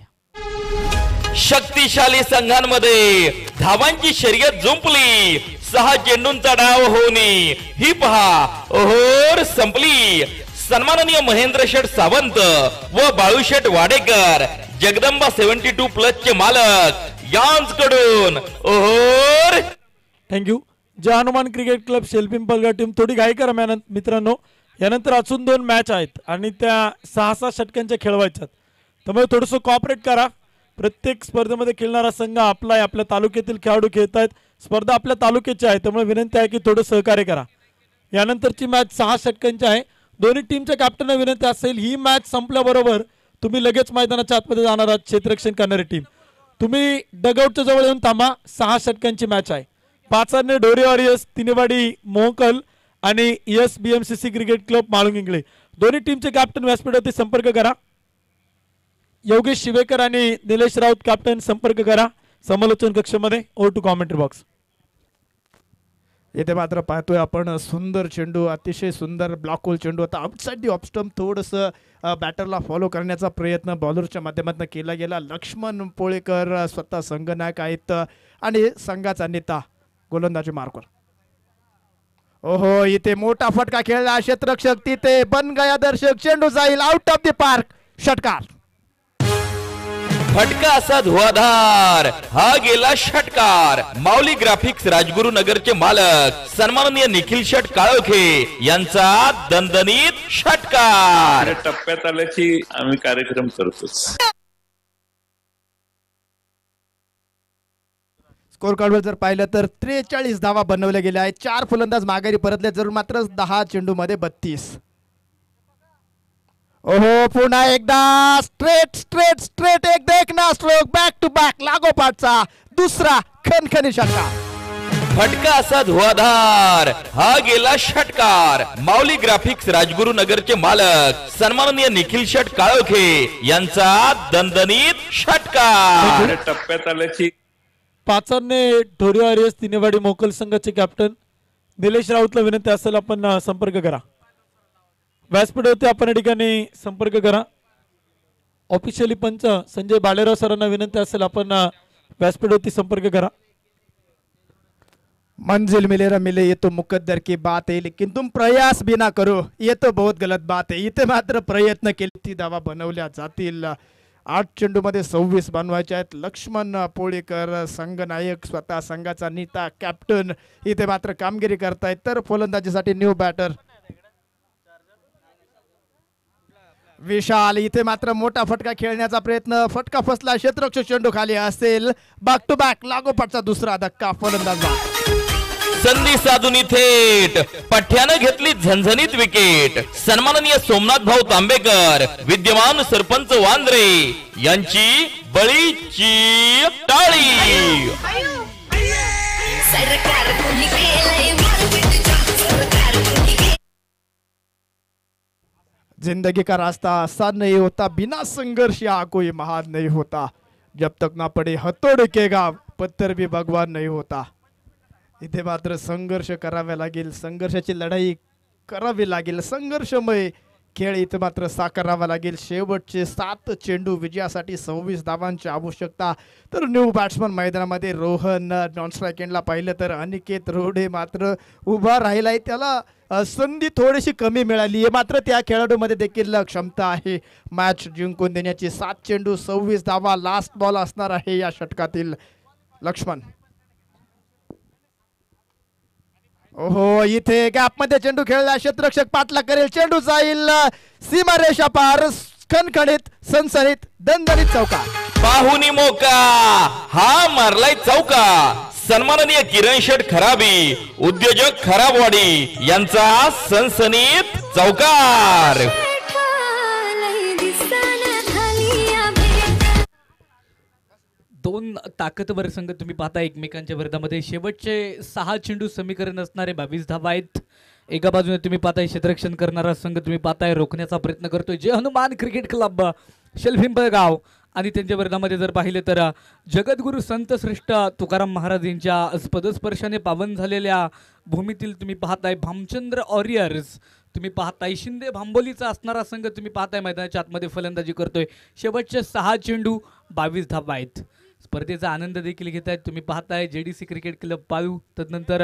शक्तिशाली संघांमध्ये धावांची शर्यत जुंपली सहा चेंडूंचा डाव होणे ही पहा ओहोर संपली सन्माननीय महेंद्र शेठ सावंत व Balu Sheth Wadekar Jagdamba seventy two plus चे मालक कडून over thank you Jai Hanuman cricket club पलगा टीम थोडी घाई करा मित्रांनो यानंतर अजून दोन मॅच आहेत आणि त्या सहा सहा षटकांच्या खेळवायच्यात त्यामुळे थोडस कॉपरेट करा प्रत्येक स्पर्धेमध्ये खेळणारा संघ आपला आपल्या तालुक्यातील खेळाडू खेळत आहेत स्पर्धा आपल्या तालुक्याची आहे त्यामुळे विनंती आहे की थोडं सहकार्य करा यानंतरची मॅच सहा षटकांची आहे दोन्ही टीमच्या कॅप्टनला विनंती असेल ही मॅच संपल्याबरोबर तुम्ही लगेच मैदानाच्या आतमध्ये जाणार आहात क्षेत्ररक्षण करणारी टीम तुम्ही डगआउटच्या जवळ येऊन थांबा सहा षटकांची मॅच आहे पाचारने डोरे वॉरियर्स तिनेवाडी मोहकल आणि S B M C C cricket club Malung Ingale दोन्ही टीमचे कॅप्टन व्यासपीठावरती संपर्क करा योगेश शिवेकर आणि निलेश राऊत कॅप्टन संपर्क करा समालोचन कक्षामध्ये ओ टू कॉमेंट्री बॉक्स येथे मात्र पाहतोय आपण सुंदर चेंडू अतिशय सुंदर ब्लॉक होल चेंडू आता आउटसाईड दी ऑप्स्टम थोडस बॅटरला फॉलो करण्याचा प्रयत्न बॉलरच्या माध्यमातून केला गेला लक्ष्मण पोळेकर स्वतः संघनायक आहेत आणि संघाचा नेता गोलंदाजी मार्कर ओहो इथे मोठा फटका खेळला क्षेत्रक्षक तिथे बन गया दर्शक चेंडू जाईल आउट ऑफ द पार्क षटकार फटका असा धुवाधार हा गेला षटकार माऊली ग्राफिक्स राजगुरु नगरचे मालक सन्माननीय निखिल शट काळोखे यांचा दणदणीत षटकार टप्प्यात आल्याची आम्ही कार्यक्रम करतो स्कोर कार्डवर जर पाहिलं तर त्रेचाळीस धावा बनवल्या गेल्या आहेत चार फलंदाज माघारी परतले जरूर मात्र दहा चेंडूमध्ये बत्तीस ओहो पुन्हा एकदा स्ट्रेट स्ट्रेट स्ट्रेट एकदा एक ना स्ट्रोक बॅक टू बॅक लागोपाठचा दुसरा खनखनी षटकार फटका असा धुवाधार हा गेला षटकार माऊली ग्राफिक्स राजगुरु नगरचे मालक सन्माननीय निखिल शट काळोखे यांचा दणदणीत षटकार टप्प्यात आल्याची पाचांनी ढोरिया आर्यस तिनेवाडी मोकल संघाचे कॅप्टन निलेश राऊतला विनंती असेल आपण संपर्क करा व्यासपीठावरती आपण या ठिकाणी संपर्क करा ऑफिशियली पंच संजय बालेराव सरांना विनंती असेल आपण होती संपर्क करा मंजिल मिलेरा मिले येतो तो मुकद्दर की बात है लेकिन तुम प्रयास बिना करो ये तो बहुत गलत बात आहे इथे मात्र प्रयत्न केले ती दावा बनवल्या जातील आठ चेंडूमध्ये सव्वीस बनवायचे आहेत लक्ष्मण पोळेकर संघनायक स्वतः संघाचा नेता कॅप्टन इथे मात्र कामगिरी करतायत तर फलंदाजीसाठी न्यू बॅटर विशाल इथे मात्र मोठा फटका खेळण्याचा प्रयत्न फटका फसला क्षेत्रक्ष चेंडू खाली असेल बॅक टू बॅक लागोपाठचा दुसरा धक्का फलंदाज संधी साधून थेट पठ्यानं घेतली झणझणीत विकेट सन्माननीय सोमनाथ भाऊ तांबेकर विद्यमान सरपंच वांद्रे यांची बळीची टाळी जिंदगी का रास्ता आसान नहीं होता बिना संघर्ष या कोई महान नहीं होता जब तक ना पड़े हथोड़ केगा पत्थर भी भगवान नहीं होता इथे मात्र संघर्ष करावा लागेल संघर्षाची लढाई करावी लागेल संघर्षमय खेळ इथं मात्र साकारावा लागेल शेवटचे सात चेंडू विजयासाठी सव्वीस धावांची आवश्यकता तर न्यू बॅट्समन मैदानामध्ये रोहन नॉन स्ट्राईक एंडला पाहिलं तर अनिकेत रोडे मात्र उभा राहिला आहे त्याला संधी थोडीशी कमी मिळाली आहे मात्र त्या खेळाडूमध्ये देखील क्षमता आहे मॅच जिंकून देण्याची सात चेंडू सव्वीस धावा लास्ट बॉल असणार आहे या षटकातील लक्ष्मण हो इथे मध्ये चेंडू खेळला शत्रक्षक पाटला करेल चेंडू जाईल सीमारेषा पार खणखणीत सनसनीत दणदणीत चौका पाहुनी मोका हा मारलाय चौका सन्माननीय किरण शेठ खराबी उद्योजक खराबवाडी यांचा सनसनीत चौकार दोन ताकदवर संघ तुम्ही पाहता एकमेकांच्या विरोधामध्ये शेवटचे सहा चेंडू समीकरण असणारे बावीस धावा आहेत एका बाजूने तुम्ही पाहताय क्षेत्ररक्षण करणारा संघ तुम्ही पाहताय रोखण्याचा प्रयत्न करतोय जे हनुमान क्रिकेट क्लब गाव आणि त्यांच्या विरोधामध्ये जर पाहिले तर जगद्गुरू संतश्रेष्ठ तुकाराम महाराज यांच्या पदस्पर्शाने पावन झालेल्या भूमीतील तुम्ही पाहताय भामचंद्र ऑरियर्स तुम्ही पाहताय शिंदे भांबोलीचा असणारा संघ तुम्ही पाहताय मैदानाच्या आतमध्ये फलंदाजी करतोय शेवटचे सहा चेंडू बावीस धाबा आहेत स्पर्धेचा आनंद देखील घेत आहेत तुम्ही पाहताय जे डी सी क्रिकेट क्लब पाळू तदनंतर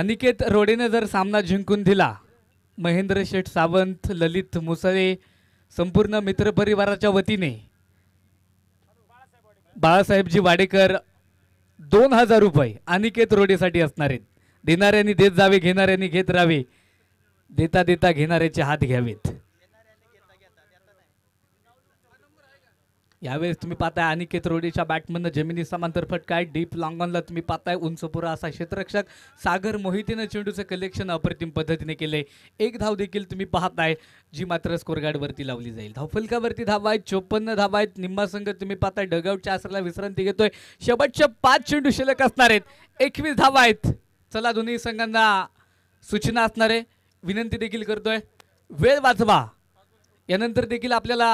अनिकेत रोडेने जर सामना जिंकून दिला महेंद्र शेठ सावंत ललित मुसळे संपूर्ण मित्रपरिवाराच्या वतीने बाळासाहेबजी वाडेकर दोन हजार रुपये अनिकेत रोडेसाठी असणार आहेत देणाऱ्यांनी देत जावे घेणाऱ्यांनी घेत राहावे देता देता घेणाऱ्याचे हात घ्यावेत यावेळेस तुम्ही पाहताय अनिकेत रोडीच्या बॅटमन जमिनी समांतर फटकाय डीप लॉंगॉनला तुम्ही पाहताय उंचपुरा असा क्षेत्ररक्षक सागर मोहितीनं चेंडूचं कलेक्शन अप्रतिम पद्धतीने केले एक धाव देखील तुम्ही पाहताय जी मात्र स्कोरगार्डवरती लावली जाईल धावफलकावरती धाव आहेत चोपन्न धाव आहेत निम्मा संघ तुम्ही पाहताय डगआउटच्या आसराला विश्रांती घेतोय शेवटच्या पाच चेंडू शिल्लक असणार आहेत एकवीस धाव आहेत चला दोन्ही संघांना सूचना असणार आहे विनंती देखील करतोय वेळ वाचवा यानंतर देखील आपल्याला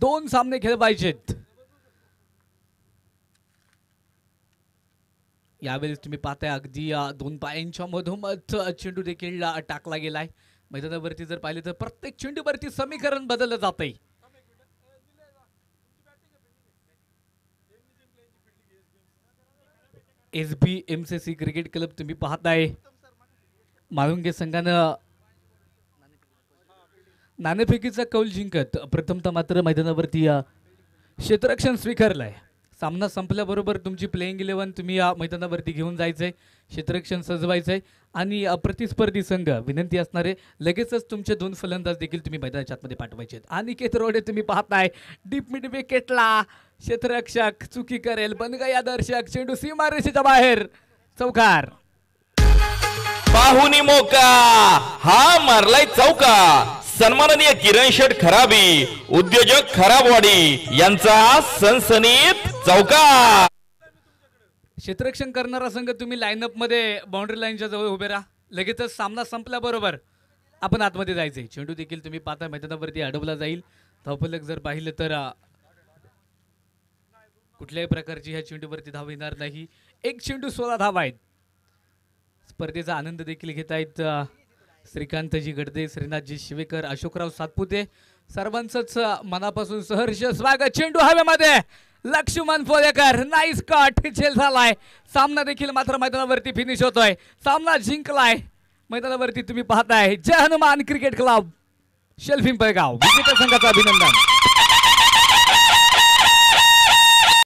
दोन सामने खेळ पाहिजेत यावेळेस तुम्ही पाहताय अगदी दोन पायांच्या मधोमध चेंडू देखील टाकला गेलाय मैदानावरती जर पाहिलं तर प्रत्येक चेंडूवरती समीकरण बदललं जात आहे S B M C C cricket club तुम्ही पाहताय माळुंगे संघानं नाणेफेकीचा कौल जिंकत प्रथमतः मात्र मैदानावरती क्षेत्ररक्षण स्वीकारलाय सामना संपल्याबरोबर तुमची प्लेईंग इलेव्हन तुम्ही या मैदानावरती घेऊन जायचंय आहे क्षेत्ररक्षण सजवायचं आणि प्रतिस्पर्धी संघ विनंती असणारे लगेचच तुमचे दोन फलंदाज देखील तुम्ही मैदानाच्या आतमध्ये पाठवायचे आहेत आणि रोडे तुम्ही पाहताय डीप मिड विकेटला क्षेत्ररक्षक चुकी करेल बनगा या दर्शक चेंडू सीमारेषेच्या बाहेर चौकार बाहुनी मोका हा मारलाय चौका सन्माननीय किरण शेट खराबी उद्योजक खराबवाडी यांचा सनसनीत चौका क्षेत्ररक्षण करणारा संघ तुम्ही लाईनअप मध्ये बाउंड्री लाईनच्या जवळ उभे राहा लगेच सामना बरोबर आपण आतमध्ये जायचे चेंडू देखील तुम्ही पाता मैदानावरती अडवला जाईल धावफलक जर पाहिलं तर कुठल्याही प्रकारची ह्या चेंडूवरती धाव येणार नाही एक चेंडू सोळा धाव आहेत स्पर्धेचा आनंद देखील घेत आहेत श्रीकांतजी गडदे श्रीनाथजी शिवेकर अशोकराव सातपुते सर्वांचंच मनापासून सहर्ष स्वागत चेंडू हवेमध्ये लक्ष्मण फोलेकर नाईस कट झेल झालाय सामना देखील मात्र मैदानावरती फिनिश होतोय सामना जिंकलाय मैदानावरती तुम्ही पाहताय जय हनुमान क्रिकेट क्लब शेल्फिंग पैगाव विजेत्या संघाचं अभिनंदन